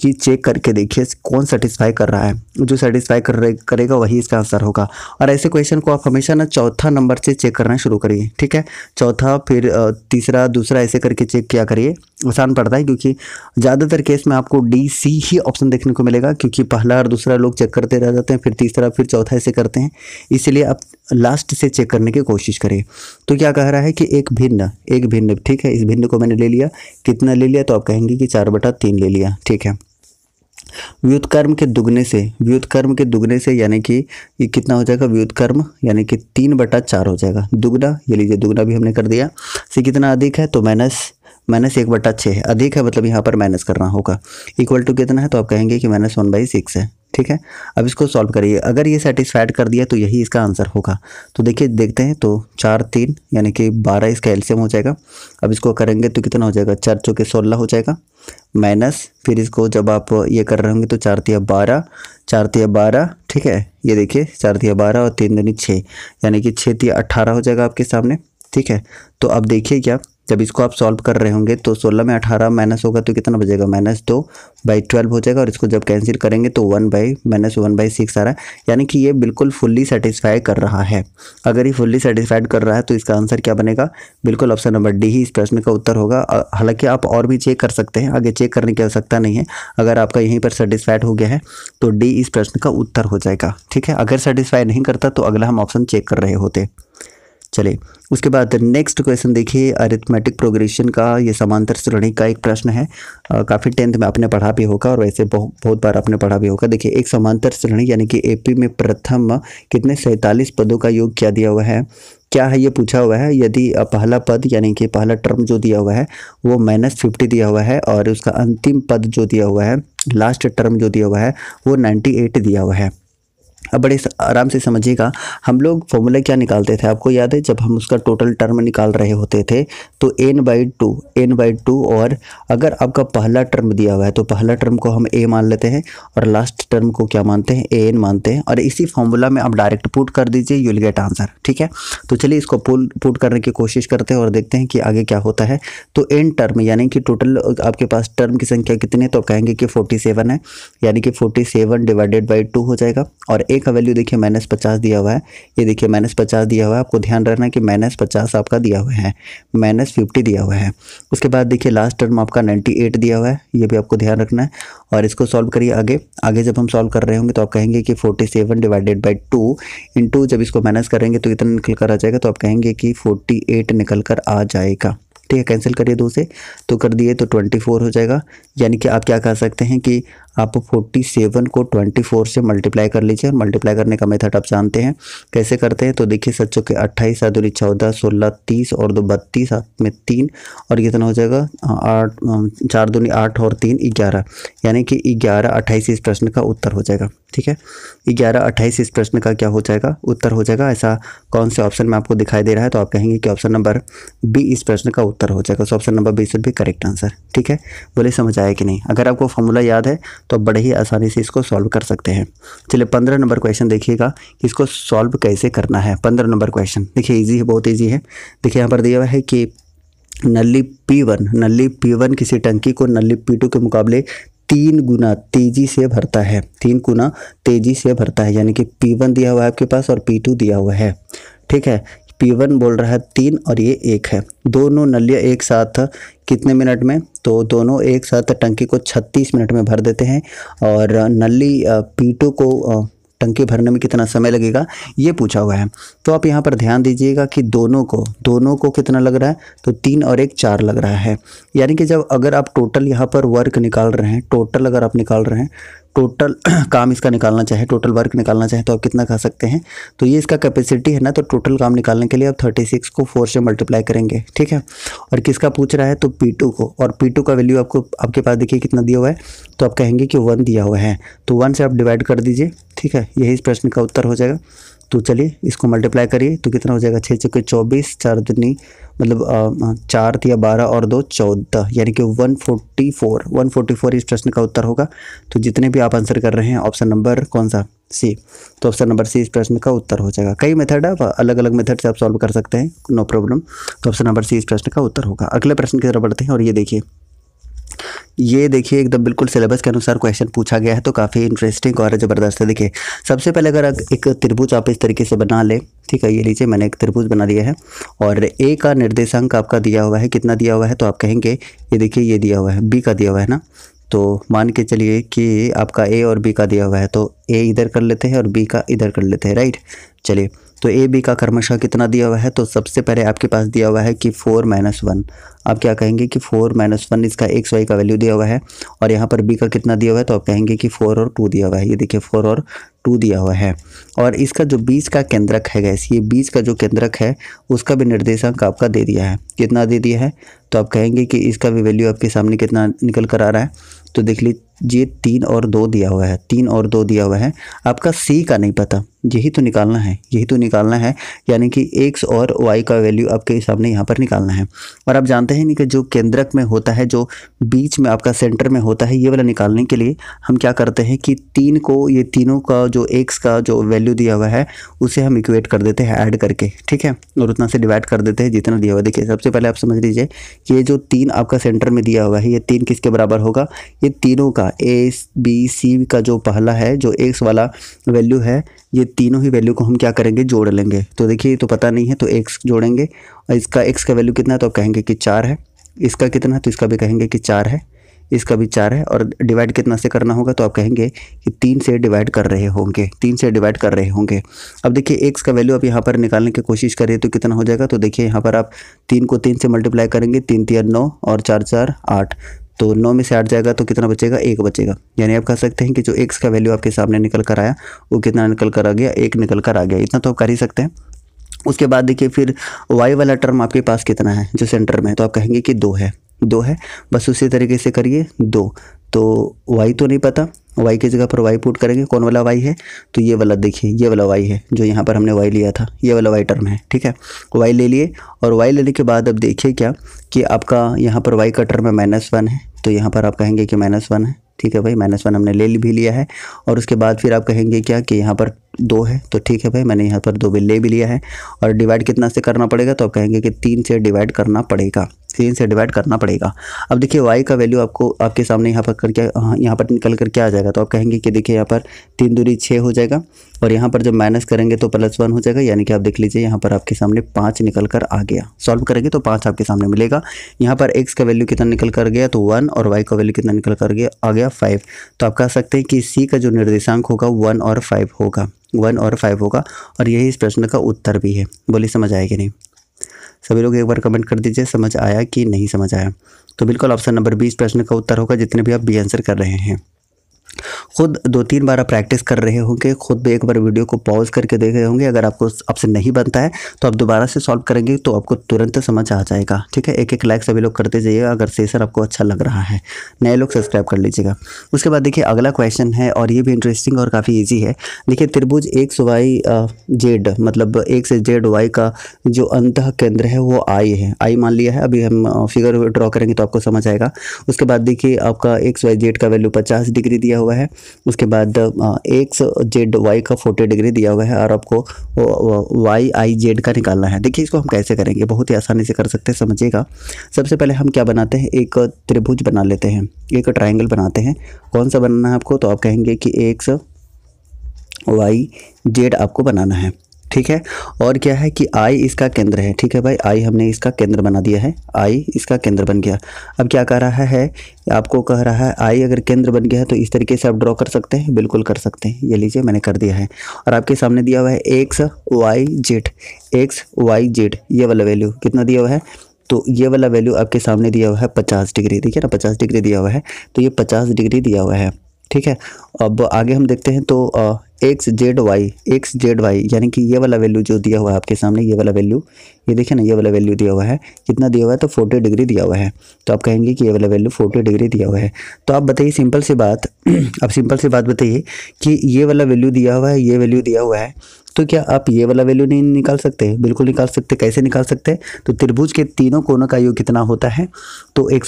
कि चेक करके देखिए कौन सेटिस्फाई कर रहा है जो सेटिस्फाई कर करेगा वही इसका आंसर होगा और ऐसे क्वेश्चन को आप हमेशा ना चौथा नंबर से चेक करना शुरू करिए ठीक है चौथा फिर तीसरा दूसरा ऐसे करके चेक किया करिए आसान पड़ता है क्योंकि ज़्यादातर केस में आपको डी सी ही ऑप्शन देखने को मिलेगा क्योंकि पहला और दूसरा लोग चेक करते रह जाते हैं फिर तीसरा फिर चौथा ऐसे करते हैं इसलिए आप लास्ट से चेक करने की कोशिश करें तो क्या कह रहा है कि एक भिन्न एक भिन्न ठीक है इस भिन्न को मैंने ले लिया कितना ले लिया तो आप कहेंगे कि चार बटा तीन ले लिया ठीक है व्युतकर्म के दुगने से व्युतकर्म के दुगने से यानी कि ये कितना हो जाएगा व्युतकर्म यानी कि तीन बटा चार हो जाएगा दुगना ये लीजिए दुगना भी हमने कर दिया से कितना अधिक है तो माइनस माइनस एक बट्टा छः अधिक है मतलब यहाँ पर माइनस करना होगा इक्वल टू कितना है तो आप कहेंगे कि माइनस वन बाई सिक्स है ठीक है अब इसको सॉल्व करिए अगर ये सेटिस्फाइड कर दिया तो यही इसका आंसर होगा तो देखिए देखते हैं तो चार तीन यानी कि बारह इसका एल्सियम हो जाएगा अब इसको करेंगे तो कितना हो जाएगा चार चौके सोलह हो जाएगा माइनस फिर इसको जब आप ये कर रहे होंगे तो चार तिया बारह चार तिया बारह ठीक है ये देखिए चार तिया बारह और तीन दूनी छः यानी कि छः तिया अट्ठारह हो जाएगा आपके सामने ठीक है तो अब देखिए क्या जब इसको आप सॉल्व कर रहे होंगे तो सोलह में अठारह माइनस होगा तो कितना बजेगा माइनस दो बाई ट्वेल्व हो जाएगा और इसको जब कैंसिल करेंगे तो one by minus one by six आ रहा है यानी कि ये बिल्कुल फुल्ली सेटिस्फाई कर रहा है अगर ये फुल्ली सेटिस्फाइड कर रहा है तो इसका आंसर क्या बनेगा बिल्कुल ऑप्शन नंबर डी ही इस प्रश्न का उत्तर होगा हालांकि आप और भी चेक कर सकते हैं आगे चेक करने की आवश्यकता नहीं है अगर आपका यहीं पर सेटिस्फाइड हो गया है तो डी इस प्रश्न का उत्तर हो जाएगा ठीक है अगर सेटिस्फाई नहीं करता तो अगला हम ऑप्शन चेक कर रहे होते चले उसके बाद नेक्स्ट क्वेश्चन देखिए अरिथमेटिक प्रोग्रेशन का ये समांतर श्रेणी का एक प्रश्न है काफ़ी टेंथ में आपने पढ़ा भी होगा और वैसे बहुत बहुत बार आपने पढ़ा भी होगा देखिए एक समांतर श्रेणी यानी कि एपी में प्रथम कितने सैंतालीस पदों का योग क्या दिया हुआ है क्या है ये पूछा हुआ है यदि पहला पद यानी कि पहला टर्म जो दिया हुआ है वो माइनस फिफ्टी दिया हुआ है और उसका अंतिम पद जो दिया हुआ है लास्ट टर्म जो दिया हुआ है वो नाइन्टी एट दिया हुआ है अब बड़े आराम से समझिएगा हम लोग फॉर्मूला क्या निकालते थे आपको याद है जब हम उसका टोटल टर्म निकाल रहे होते थे तो N by two N by two और अगर आपका पहला टर्म दिया हुआ है तो पहला टर्म को हम ए मान लेते हैं और लास्ट टर्म को क्या मानते हैं ए एन मानते हैं और इसी फॉर्मूला में आप डायरेक्ट पुट कर दीजिए यूल गेट आंसर ठीक है तो चलिए इसको पुल पुट करने की कोशिश करते हैं और देखते हैं कि आगे क्या होता है तो एन टर्म यानी कि टोटल आपके पास टर्म की संख्या कितनी है तो कहेंगे कि फोर्टी सेवन है यानी कि forty seven divided by two हो जाएगा और ए का वैल्यू देखिए माइनस पचास दिया हुआ है ये देखिए माइनस पचास दिया हुआ है आपको ध्यान रखना कि माइनस पचास आपका दिया हुआ है माइनस माइनस फिफ्टी दिया हुआ है उसके बाद देखिए लास्ट टर्म आपका नाइन्टी एट दिया हुआ है ये भी आपको ध्यान रखना है और इसको सॉल्व करिए आगे आगे जब हम सॉल्व कर रहे होंगे तो आप कहेंगे कि forty seven divided by two into जब इसको माइनस करेंगे तो इतना निकल कर आ जाएगा तो आप कहेंगे कि फोर्टी एट निकल कर आ जाएगा ठीक है कैंसिल करिए दो से तो कर दिए तो ट्वेंटी फोर हो जाएगा यानी कि आप क्या कह सकते हैं कि आप 47 को 24 से मल्टीप्लाई कर लीजिए और मल्टीप्लाई करने का मेथड आप जानते हैं कैसे करते हैं तो देखिए सच्चों के अट्ठाईस सात दूरी चौदह सोलह तीस और दो बत्तीस हाथ में तीन और कितना हो जाएगा आठ चार दूनी आठ और तीन ग्यारह यानी कि ग्यारह अट्ठाईस इस प्रश्न का उत्तर हो जाएगा ठीक है ग्यारह अट्ठाईस इस प्रश्न का क्या हो जाएगा उत्तर हो जाएगा ऐसा कौन से ऑप्शन में आपको दिखाई दे रहा है तो आप कहेंगे कि ऑप्शन नंबर बी इस प्रश्न का उत्तर हो जाएगा सो ऑप्शन नंबर बी से भी करेक्ट आंसर ठीक है बोले समझ आया कि नहीं अगर आपको फॉर्मूला याद है तो आप बड़े ही आसानी से इसको सॉल्व कर सकते हैं चलिए पंद्रह नंबर क्वेश्चन देखिएगा इसको सॉल्व कैसे करना है पंद्रह नंबर क्वेश्चन देखिए ईजी है बहुत ईजी है देखिए यहाँ पर दिया हुआ है कि नली पी वन नली पी वन किसी टंकी को नली पी टू के मुकाबले तीन गुना तेजी से भरता है तीन गुना तेजी से भरता है यानी कि पी वन दिया हुआ है आपके पास और पी टू दिया हुआ है ठीक है P1 बोल रहा है तीन और ये एक है दोनों नलियाँ एक साथ कितने मिनट में तो दोनों एक साथ टंकी को 36 मिनट में भर देते हैं और नली P2 को टंकी भरने में कितना समय लगेगा ये पूछा हुआ है तो आप यहाँ पर ध्यान दीजिएगा कि दोनों को दोनों को कितना लग रहा है तो तीन और एक चार लग रहा है यानी कि जब अगर आप टोटल यहाँ पर वर्क निकाल रहे हैं टोटल अगर आप निकाल रहे हैं टोटल काम इसका निकालना चाहे टोटल वर्क निकालना चाहे तो आप कितना खा सकते हैं तो ये इसका कैपेसिटी है ना तो टोटल काम निकालने के लिए आप 36 को फोर से मल्टीप्लाई करेंगे ठीक है और किसका पूछ रहा है तो पी को और पी का वैल्यू आपको आपके पास देखिए कितना दिया हुआ है तो आप कहेंगे कि वन दिया हुआ है तो वन से आप डिवाइड कर दीजिए ठीक है यही इस प्रश्न का उत्तर हो जाएगा तो चलिए इसको मल्टीप्लाई करिए तो कितना हो जाएगा छः चौके चौबीस चार दुनी मतलब चार या बारह और दो चौदह यानी कि one forty four one forty four इस प्रश्न का उत्तर होगा तो जितने भी आप आंसर कर रहे हैं ऑप्शन नंबर कौन सा सी तो ऑप्शन नंबर सी इस प्रश्न का उत्तर हो जाएगा कई मेथड आप अलग अलग मेथड से आप सॉल्व कर सकते हैं नो प्रॉब्लम तो ऑप्शन नंबर सी इस प्रश्न का उत्तर होगा अगले प्रश्न की तरफ बढ़ते हैं और ये देखिए ये देखिए एकदम बिल्कुल सिलेबस के अनुसार क्वेश्चन पूछा गया है तो काफ़ी इंटरेस्टिंग और ज़बरदस्त है देखिए सबसे पहले अगर एक त्रिभुज आप इस तरीके से बना लें ठीक है ये लीजिए मैंने एक त्रिभुज बना दिया है और ए का निर्देशांक आपका दिया हुआ है कितना दिया हुआ है तो आप कहेंगे ये देखिए ये दिया हुआ है बी का दिया हुआ है ना तो मान के चलिए कि आपका ए और बी का दिया हुआ है तो ए इधर कर लेते हैं और बी का इधर कर लेते हैं राइट चलिए तो ए बी का कर्मशा कितना दिया हुआ है तो सबसे पहले आपके पास दिया हुआ है कि फोर माइनस वन आप क्या कहेंगे कि फोर माइनस वन इसका एक्स वाई का वैल्यू दिया हुआ है और यहाँ पर बी का कितना दिया हुआ है तो आप कहेंगे कि फोर और टू दिया हुआ है ये देखिए फोर और टू दिया हुआ है और इसका जो बीच का केंद्रक है गैस ये बीच का जो केंद्रक है उसका भी निर्देशांक आपका दे दिया है कितना दे दिया है तो आप कहेंगे कि इसका भी वैल्यू आपके सामने कितना निकल कर आ रहा है तो देख लीजिए ये तीन और दो दिया हुआ है तीन और दो दिया हुआ है आपका सी का नहीं पता यही तो निकालना है यही तो निकालना है यानी कि एक्स और वाई का वैल्यू आपके सामने यहाँ पर निकालना है और आप जानते हैं नहीं कि जो केंद्रक में होता है जो बीच में आपका सेंटर में होता है ये वाला निकालने के लिए हम क्या करते हैं कि तीन को ये तीनों का जो एक्स का जो वैल्यू दिया हुआ है उसे हम इक्वेट कर देते हैं ऐड करके ठीक है और उतना से डिवाइड कर देते हैं जितना दिया हुआ देखिए सबसे पहले आप समझ लीजिए ये जो तीन आपका सेंटर में दिया हुआ है ये तीन किसके बराबर होगा ये तीनों का ए बी सी का जो पहला है जो एक्स वाला वैल्यू है ये तीनों ही वैल्यू को हम क्या करेंगे जोड़ लेंगे तो देखिए तो पता नहीं है तो एक्स जोड़ेंगे और इसका एक्स का वैल्यू कितना है तो आप कहेंगे कि चार है इसका कितना है तो इसका भी कहेंगे कि चार है इसका भी चार है और डिवाइड कितना से करना होगा तो आप कहेंगे कि तीन से डिवाइड कर रहे होंगे तीन से डिवाइड कर रहे होंगे अब देखिए एक्स का वैल्यू आप यहाँ पर निकालने की कोशिश करिए तो कितना हो जाएगा तो देखिए यहाँ पर आप तीन को तीन से मल्टीप्लाई करेंगे तीन तीन नौ और चार चार आठ तो नौ में से आठ जाएगा तो कितना बचेगा एक बचेगा यानी आप कह सकते हैं कि जो एक्स का वैल्यू आपके सामने निकल कर आया वो कितना निकल कर आ गया एक निकल कर आ गया इतना तो आप कर ही सकते हैं उसके बाद देखिए फिर वाई वाला टर्म आपके पास कितना है जो सेंटर में है तो आप कहेंगे कि दो है दो है बस उसी तरीके से करिए दो तो वाई तो नहीं पता वाई की जगह पर वाई पुट करेंगे कौन वाला वाई है तो ये वाला देखिए ये वाला वाई है जो यहाँ पर हमने वाई लिया था ये वाला वाई टर्म है ठीक है वाई ले लिए और वाई लेने के बाद अब देखिए क्या कि आपका यहाँ पर वाई का टर्म है माइनस वन है तो यहाँ पर आप कहेंगे कि माइनस वन है ठीक है भाई माइनस वन हमने ले भी लिया है और उसके बाद फिर आप कहेंगे क्या कि यहाँ पर दो है तो ठीक है भाई मैंने यहाँ पर दो बिल भी लिया है और डिवाइड कितना से करना पड़ेगा तो आप कहेंगे कि तीन से डिवाइड करना पड़ेगा तीन से डिवाइड करना पड़ेगा अब देखिए वाई का वैल्यू आपको आपके सामने यहाँ पर करके हाँ, यहाँ पर निकल कर क्या आ जाएगा तो आप कहेंगे कि देखिए यहाँ पर तीन दूरी छः हो जाएगा और यहाँ पर जब माइनस करेंगे तो प्लस वन हो जाएगा यानी कि आप देख लीजिए यहाँ पर आपके सामने पाँच निकल कर आ गया सॉल्व करेंगे तो पाँच आपके सामने मिलेगा यहाँ पर एक्स का वैल्यू कितना निकल कर गया तो वन और वाई का वैल्यू कितना निकल कर गया आ गया फाइव तो आप कह सकते हैं कि सी का जो निर्देशांक होगा वन और फाइव होगा वन और फाइव होगा और यही इस प्रश्न का उत्तर भी है बोली समझ आया कि नहीं सभी लोग एक बार कमेंट कर दीजिए समझ आया कि नहीं समझ आया तो बिल्कुल ऑप्शन नंबर बी इस प्रश्न का उत्तर होगा जितने भी आप बी आंसर कर रहे हैं खुद दो तीन बार आप प्रैक्टिस कर रहे होंगे खुद भी एक बार वीडियो को पॉज करके देख रहे होंगे अगर आपको आपसे नहीं बनता है तो आप दोबारा से सॉल्व करेंगे तो आपको तुरंत समझ आ जाएगा ठीक है एक एक लाइक सभी लोग करते जाइएगा अगर सेसर आपको अच्छा लग रहा है नए लोग सब्सक्राइब कर लीजिएगा उसके बाद देखिए अगला क्वेश्चन है और ये भी इंटरेस्टिंग और काफ़ी ईजी है देखिए त्रिभुज एक से जेड मतलब एक से जेड वाई का जो अंत केंद्र है वो आई है आई मान लिया है अभी हम फिगर ड्रॉ करेंगे तो आपको समझ आएगा उसके बाद देखिए आपका एक वाई जेड का वैल्यू पचास डिग्री दिया दिया हुआ है उसके बाद एक्स जेड वाई का फोर्टी डिग्री दिया हुआ है और आपको वाई आई जेड का निकालना है देखिए इसको हम कैसे करेंगे बहुत ही आसानी से कर सकते हैं समझिएगा सबसे पहले हम क्या बनाते हैं एक त्रिभुज बना लेते हैं एक ट्राइंगल बनाते हैं कौन सा बनाना है आपको तो आप कहेंगे कि एक्स वाई जेड आपको बनाना है ठीक है और क्या है कि आई इसका केंद्र है ठीक है भाई आई हमने इसका केंद्र बना दिया है आई इसका केंद्र बन गया अब क्या कह रहा है आपको कह रहा है आई अगर केंद्र बन गया है तो इस तरीके से आप ड्रॉ कर सकते हैं बिल्कुल कर सकते हैं ये लीजिए मैंने कर दिया है और आपके सामने दिया हुआ है X Y Z X Y Z ये वाला वैल्यू कितना दिया हुआ है तो ये वाला वैल्यू आपके सामने दिया हुआ है पचास डिग्री देखिए ना पचास डिग्री दिया हुआ है तो ये पचास डिग्री दिया हुआ है ठीक है अब आगे हम देखते हैं तो X Z Y X Z Y यानी कि ये वाला वैल्यू जो दिया हुआ है आपके सामने ये वाला वैल्यू ये देखिए ना ये वाला वैल्यू दिया हुआ है कितना दिया हुआ है तो फोर्टी डिग्री दिया हुआ है तो आप कहेंगे कि ये वाला वैल्यू फोर्टी डिग्री दिया हुआ है तो आप बताइए सिंपल सी बात आप सिंपल सी बात बताइए कि ये वाला वैल्यू दिया हुआ है ये वैल्यू दिया हुआ है तो क्या आप ये वाला वैल्यू नहीं निकाल सकते बिल्कुल निकाल सकते कैसे निकाल सकते तो त्रिभुज के तीनों कोनों का योग कितना होता है तो एक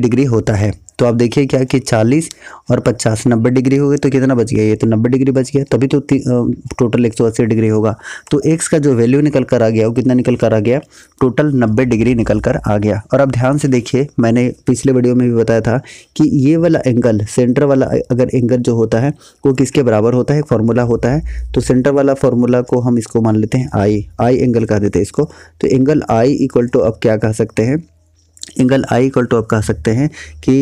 डिग्री होता है तो आप देखिए क्या कि 40 और 50 90 डिग्री हो गए तो कितना बच गया ये तो 90 डिग्री बच गया तभी तो टोटल 180 डिग्री होगा तो एक्स का जो वैल्यू निकल कर आ गया वो कितना निकल कर आ गया टोटल 90 डिग्री निकल कर आ गया और अब ध्यान से देखिए मैंने पिछले वीडियो में भी बताया था कि ये वाला एंगल सेंटर वाला अगर एंगल जो होता है वो किसके बराबर होता है फॉर्मूला होता है तो सेंटर वाला फॉर्मूला को हम इसको मान लेते हैं आई आई एंगल कह देते हैं इसको तो एंगल आई इक्वल टू अब क्या कह सकते हैं एंगल आई इक्वल टू आप कह सकते हैं कि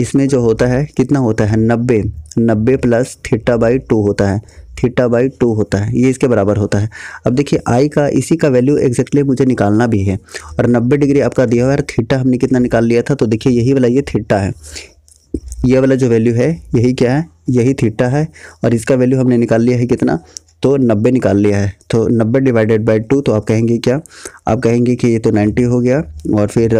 इसमें जो होता है कितना होता है नब्बे नब्बे प्लस थीटा बाई टू होता है थीटा बाई टू होता है ये इसके बराबर होता है अब देखिए आई का इसी का वैल्यू एग्जैक्टली मुझे निकालना भी है और नब्बे डिग्री आपका दिया हुआ है थीटा हमने कितना निकाल लिया था तो देखिए यही वाला ये थीटा है ये वाला जो वैल्यू है यही क्या है यही थीटा है और इसका वैल्यू हमने निकाल लिया है कितना तो नब्बे निकाल लिया है तो नब्बे डिवाइडेड बाई टू तो आप कहेंगे क्या आप कहेंगे कि ये तो नाइन्टी हो गया और फिर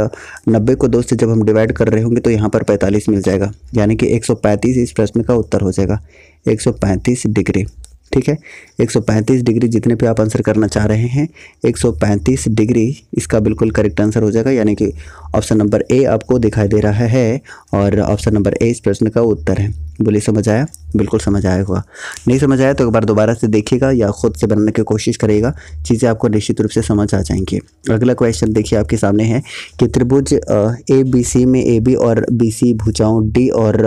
नब्बे को दो से जब हम डिवाइड कर रहे होंगे तो यहाँ पर पैंतालीस मिल जाएगा यानी कि एक सौ पैंतीस इस प्रश्न का उत्तर हो जाएगा एक सौ पैंतीस डिग्री ठीक है 135 डिग्री जितने पे आप आंसर करना चाह रहे हैं 135 डिग्री इसका बिल्कुल करेक्ट आंसर हो जाएगा यानी कि ऑप्शन नंबर ए आपको दिखाई दे रहा है और ऑप्शन नंबर ए इस प्रश्न का उत्तर है बोलिए समझ आया बिल्कुल समझ आया होगा नहीं समझ आया तो एक बार दोबारा से देखिएगा या खुद से बनाने की कोशिश करेगा चीज़ें आपको निश्चित रूप से समझ आ जाएंगी अगला क्वेश्चन देखिए आपके सामने है कि त्रिभुज ए बी सी में ए बी और बी सी भुजाओं डी और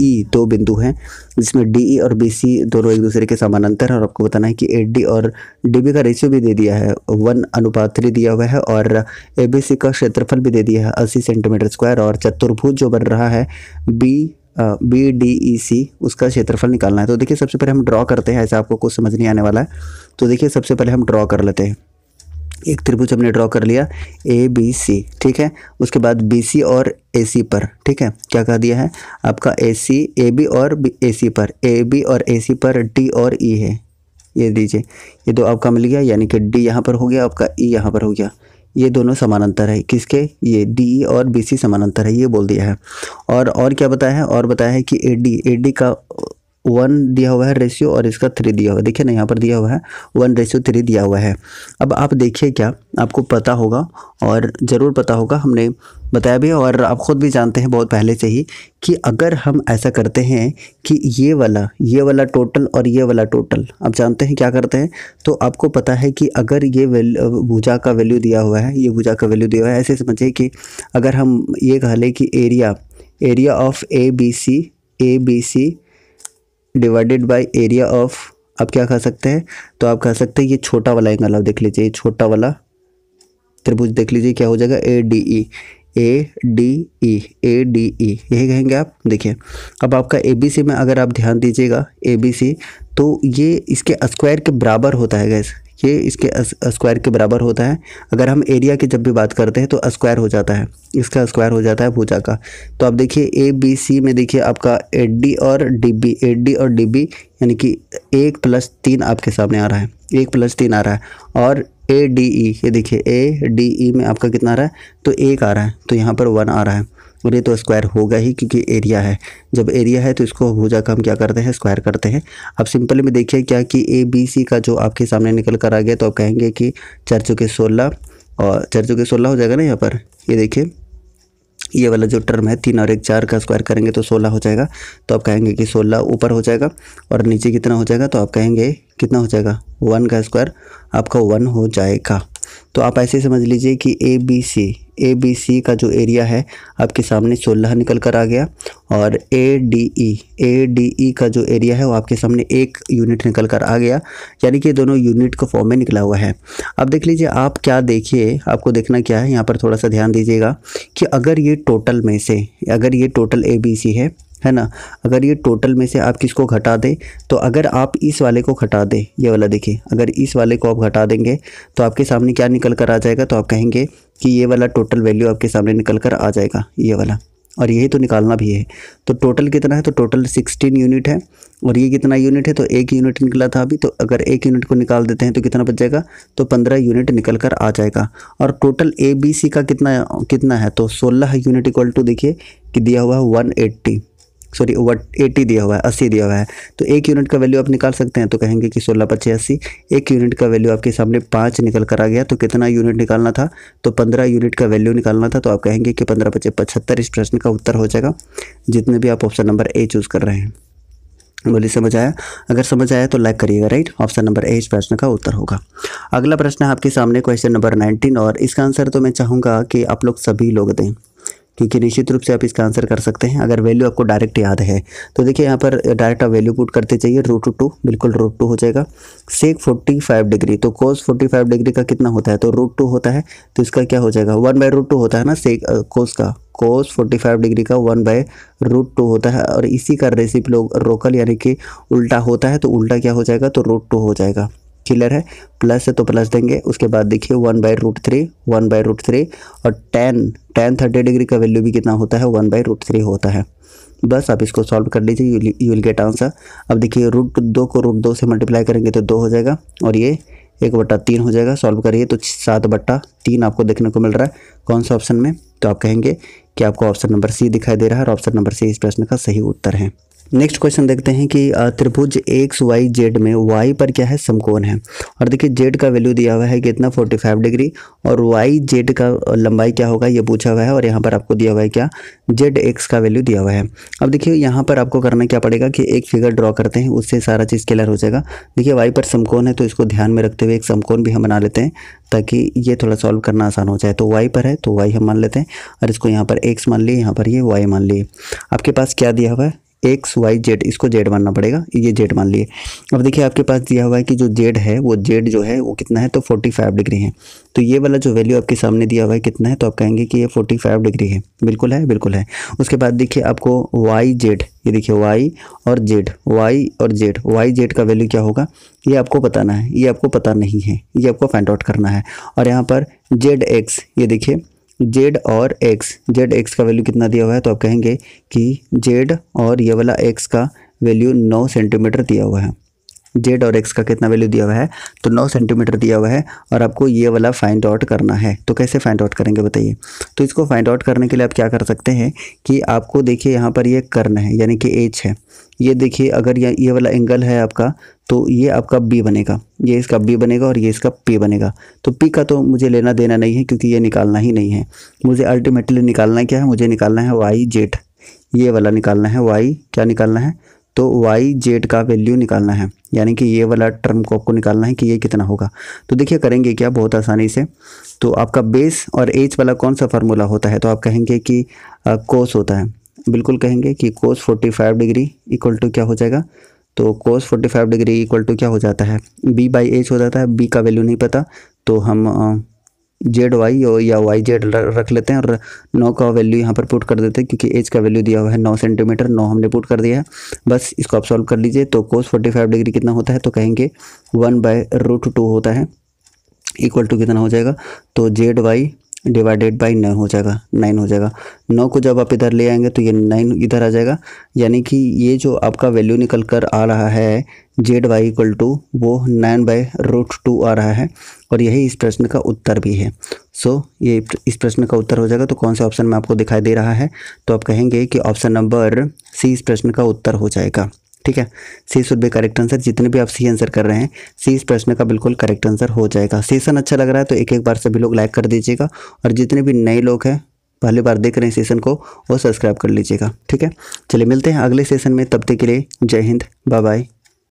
ई दो बिंदु हैं जिसमें डी ई और बी सी दोनों एक दूसरे के समानांतर हैं और आपको बताना है कि ए डी और डी बी का रेशियो भी दे दिया है वन अनुपात थ्री दिया हुआ है और ए बी सी का क्षेत्रफल भी दे दिया दिया है अस्सी सेंटीमीटर स्क्वायर और चतुर्भुज जो बन रहा है B B D E C उसका क्षेत्रफल निकालना है तो देखिए सबसे पहले हम ड्रॉ करते हैं ऐसा आपको कुछ समझ नहीं आने वाला है तो देखिए सबसे पहले हम ड्रॉ कर लेते हैं एक त्रिभुज हमने ड्रॉ कर लिया ए बी सी ठीक है उसके बाद बी सी और ए सी पर ठीक है क्या कह दिया है आपका ए सी ए बी और ए सी पर ए बी और ए सी पर डी और ई e है ये दीजिए ये दो तो आपका मिल गया यानी कि डी यहाँ पर हो गया आपका ई e यहाँ पर हो गया ये दोनों समानांतर है किसके ये डी और बी सी समानांतर है ये बोल दिया है और और क्या बताया है और बताया है कि ए डी ए डी का वन दिया हुआ है रेशियो और इसका थ्री दिया हुआ है देखिए ना यहाँ पर दिया हुआ है वन रेशियो थ्री दिया हुआ है अब आप देखिए क्या आपको पता होगा और ज़रूर पता होगा हमने बताया भी और आप ख़ुद भी जानते हैं बहुत पहले से ही कि अगर हम ऐसा करते हैं कि ये वाला ये वाला टोटल और ये वाला टोटल आप जानते हैं क्या करते हैं तो आपको पता है कि अगर ये भुजा का वैल्यू दिया हुआ है ये भुजा का वैल्यू दिया हुआ है ऐसे समझिए कि अगर हम ये कह लें कि area area of A B C A B C divided by area of आप क्या कह सकते हैं तो आप कह सकते हैं ये छोटा वाला एंगल आप देख लीजिए ये छोटा वाला त्रिभुज देख लीजिए क्या हो जाएगा A D E A D E A D E यही कहेंगे आप देखिए अब आपका ए बी सी में अगर आप ध्यान दीजिएगा ए बी सी तो ये इसके स्क्वायर के बराबर होता है गैस ये इसके स्क्वायर के बराबर होता है अगर हम एरिया की जब भी बात करते हैं तो स्क्वायर हो जाता है इसका स्क्वायर हो जाता है भुजा का तो आप देखिए ए बी सी में देखिए आपका ए डी और डी बी ए डी और डी बी यानी कि एक प्लस तीन आपके सामने आ रहा है एक प्लस तीन आ रहा है और ए डी ई ये देखिए ए डी ई में आपका कितना आ रहा है तो एक आ रहा है तो यहाँ पर वन आ रहा है और ये तो स्क्वायर होगा ही क्योंकि एरिया है जब एरिया है तो इसको हो का हम क्या करते हैं स्क्वायर करते हैं अब सिंपल में देखिए क्या कि ए बी सी का जो आपके सामने निकल कर आ गया तो आप कहेंगे कि चर्चों के सोलह और चर्चों के सोलह हो जाएगा ना यहाँ पर ये देखिए ये वाला जो टर्म है तीन और एक चार का स्क्वायर करेंगे तो सोलह हो जाएगा तो आप कहेंगे कि सोलह ऊपर हो जाएगा और नीचे कितना हो जाएगा तो आप कहेंगे कितना हो जाएगा वन का स्क्वायर आपका वन हो जाएगा तो आप ऐसे समझ लीजिए कि ए बी सी ए बी सी का जो एरिया है आपके सामने 16 निकल कर आ गया और ए डी ई ए डी ई का जो एरिया है वो आपके सामने एक यूनिट निकल कर आ गया यानी कि दोनों यूनिट का फॉर्म में निकला हुआ है अब देख लीजिए आप क्या देखिए आपको देखना क्या है यहाँ पर थोड़ा सा ध्यान दीजिएगा कि अगर ये टोटल में से अगर ये टोटल ए बी सी है है ना अगर ये टोटल में से आप किसको घटा दें तो अगर आप इस वाले को घटा दें ये वाला देखिए अगर इस वाले को आप घटा देंगे तो आपके सामने क्या निकल कर आ जाएगा तो आप कहेंगे कि ये वाला टोटल वैल्यू आपके सामने निकल कर आ जाएगा ये वाला और यही तो निकालना भी है तो टोटल कितना है तो टोटल सिक्सटीन यूनिट है और ये कितना यूनिट है तो एक यूनिट निकला था अभी तो अगर एक यूनिट को निकाल देते हैं तो कितना बच जाएगा तो पंद्रह यूनिट निकल कर आ जाएगा और टोटल ए बी सी का कितना कितना है तो सोलह यूनिट इक्वल टू देखिए कि दिया हुआ है one eighty sorry over eighty दिया हुआ है अस्सी दिया हुआ है तो एक यूनिट का वैल्यू आप निकाल सकते हैं तो कहेंगे कि सोलह पच्चीस अस्सी एक यूनिट का वैल्यू आपके सामने पाँच निकल कर आ गया तो कितना यूनिट निकालना था तो पंद्रह यूनिट का वैल्यू निकालना था तो आप कहेंगे कि पंद्रह पच्चीस पचहत्तर इस प्रश्न का उत्तर हो जाएगा जितने भी आप ऑप्शन नंबर ए चूज़ कर रहे हैं बोली समझ आया अगर समझ आया तो लाइक करिएगा राइट ऑप्शन नंबर ए इस प्रश्न का उत्तर होगा अगला प्रश्न है आपके सामने क्वेश्चन नंबर नाइनटीन और इसका आंसर तो मैं चाहूँगा कि आप लोग सभी लोग दें क्योंकि निश्चित रूप से आप इसका आंसर कर सकते हैं अगर वैल्यू आपको डायरेक्ट याद है तो देखिए यहाँ पर डायरेक्ट आप वैल्यू पुट करते चाहिए रूट टू बिल्कुल रूट टू हो जाएगा सेक फोर्टी फाइव डिग्री तो कोस फोर्टी फाइव डिग्री का कितना होता है तो रूट टू होता है तो इसका क्या हो जाएगा वन बाय रूट टू होता है ना सेक कोस का कोस फोर्टी डिग्री का वन बाय रूट टू होता है और इसी का रेसिप लोग रोकल यानी कि उल्टा होता है तो उल्टा क्या हो जाएगा तो रूट टू हो जाएगा क्लियर है प्लस है तो प्लस देंगे उसके बाद देखिए one by root three one by root three और टेन टेन थर्टी डिग्री का वैल्यू भी कितना होता है वन बाई रूट थ्री होता है बस आप इसको सॉल्व कर लीजिए यू विल गेट आंसर अब देखिए रूट दो को रूट दो से मल्टीप्लाई करेंगे तो दो हो जाएगा और ये एक बट्टा तीन हो जाएगा सॉल्व करिए तो सात बट्टा तीन आपको देखने को मिल रहा है कौन सा ऑप्शन में तो आप कहेंगे कि आपको ऑप्शन नंबर सी दिखाई दे रहा है और ऑप्शन नंबर सी इस प्रश्न का सही उत्तर है नेक्स्ट क्वेश्चन देखते हैं कि त्रिभुज एक्स वाई जेड में वाई पर क्या है समकोण है और देखिए जेड का वैल्यू दिया हुआ है कितना 45 डिग्री और वाई जेड का लंबाई क्या होगा ये पूछा हुआ है और यहाँ पर आपको दिया हुआ है क्या जेड एक्स का वैल्यू दिया हुआ है अब देखिए यहाँ पर आपको करना क्या पड़ेगा कि एक फिगर ड्रॉ करते हैं उससे सारा चीज़ क्लियर हो जाएगा देखिए वाई पर समकोण है तो इसको ध्यान में रखते हुए एक समकोण भी हम बना लेते हैं ताकि ये थोड़ा सॉल्व करना आसान हो जाए तो वाई पर है तो वाई हम मान लेते हैं और इसको यहाँ पर एक्स मान लिए यहाँ पर ये वाई मान लिए आपके पास क्या दिया हुआ है एक्स वाई जेड इसको जेड मानना पड़ेगा ये जेड मान लिए अब देखिए आपके पास दिया हुआ है कि जो जेड है वो जेड जो है वो कितना है तो फोर्टी फाइव डिग्री है तो ये वाला जो वैल्यू आपके सामने दिया हुआ है कितना है तो आप कहेंगे कि ये फोर्टी फाइव डिग्री है बिल्कुल है बिल्कुल है उसके बाद देखिए आपको वाई जेड ये देखिए वाई और जेड वाई और जेड वाई जेड का वैल्यू क्या होगा ये आपको बताना है ये आपको पता नहीं है ये आपको फाइंड आउट करना है और यहाँ पर जेड एक्स ये देखिए जेड और एक्स जेड एक्स का वैल्यू कितना दिया हुआ है तो आप कहेंगे कि जेड और ये वाला एक्स का वैल्यू नौ सेंटीमीटर दिया हुआ है जेड और एक्स का कितना वैल्यू दिया हुआ है तो नौ सेंटीमीटर दिया हुआ है और आपको ये वाला फाइंड आउट करना है तो कैसे फाइंड आउट करेंगे बताइए तो इसको फाइंड आउट करने के लिए आप क्या कर सकते हैं कि आपको देखिए यहाँ पर ये कर्ण है यानी कि एच है ये देखिए अगर ये ये वाला एंगल है आपका तो ये आपका बी बनेगा ये इसका बी बनेगा और ये इसका पी बनेगा तो पी का तो मुझे लेना देना नहीं है क्योंकि ये निकालना ही नहीं है मुझे अल्टीमेटली निकालना क्या है मुझे निकालना है वाई जेट ये वाला निकालना है वाई क्या निकालना है तो वाई जेड का वैल्यू निकालना है यानी कि ये वाला टर्म को आपको निकालना है कि ये कितना होगा तो देखिए करेंगे क्या बहुत आसानी से तो आपका बेस और एच वाला कौन सा फार्मूला होता है तो आप कहेंगे कि कोस होता है बिल्कुल कहेंगे कि कोस 45 डिग्री इक्वल टू क्या हो जाएगा तो कोस 45 डिग्री इक्वल टू क्या हो जाता है बी बाई एच हो जाता है बी का वैल्यू नहीं पता तो हम जेड वाई या वाई जेड रख लेते हैं और नौ का वैल्यू यहाँ पर पुट कर देते हैं क्योंकि एच का वैल्यू दिया हुआ है नौ सेंटीमीटर नौ हमने पुट कर दिया है बस इसको आप सॉल्व कर लीजिए तो कोस 45 डिग्री कितना होता है तो कहेंगे वन बाय रूट टू होता है इक्वल टू कितना हो जाएगा तो जेड वाई डिवाइडेड बाई न हो जाएगा नाइन हो जाएगा नौ को जब आप इधर ले आएंगे तो ये नाइन इधर आ जाएगा यानी कि ये जो आपका वैल्यू निकल कर आ रहा है जेड वाई इक्वल टू वो नाइन बाई रूट टू आ रहा है और यही इस प्रश्न का उत्तर भी है सो so, ये इस प्रश्न का उत्तर हो जाएगा तो कौन से ऑप्शन में आपको दिखाई दे रहा है तो आप कहेंगे कि ऑप्शन नंबर सी इस प्रश्न का उत्तर हो जाएगा ठीक है C should be correct answer जितने भी आप सी आंसर कर रहे हैं सी इस प्रश्न का बिल्कुल करेक्ट आंसर हो जाएगा सेशन अच्छा लग रहा है तो एक एक बार सभी लोग लाइक कर दीजिएगा और जितने भी नए लोग हैं पहली बार देख रहे हैं सेशन को वो सब्सक्राइब कर लीजिएगा ठीक है चलिए मिलते हैं अगले सेशन में तब तक के लिए जय हिंद बाय बाय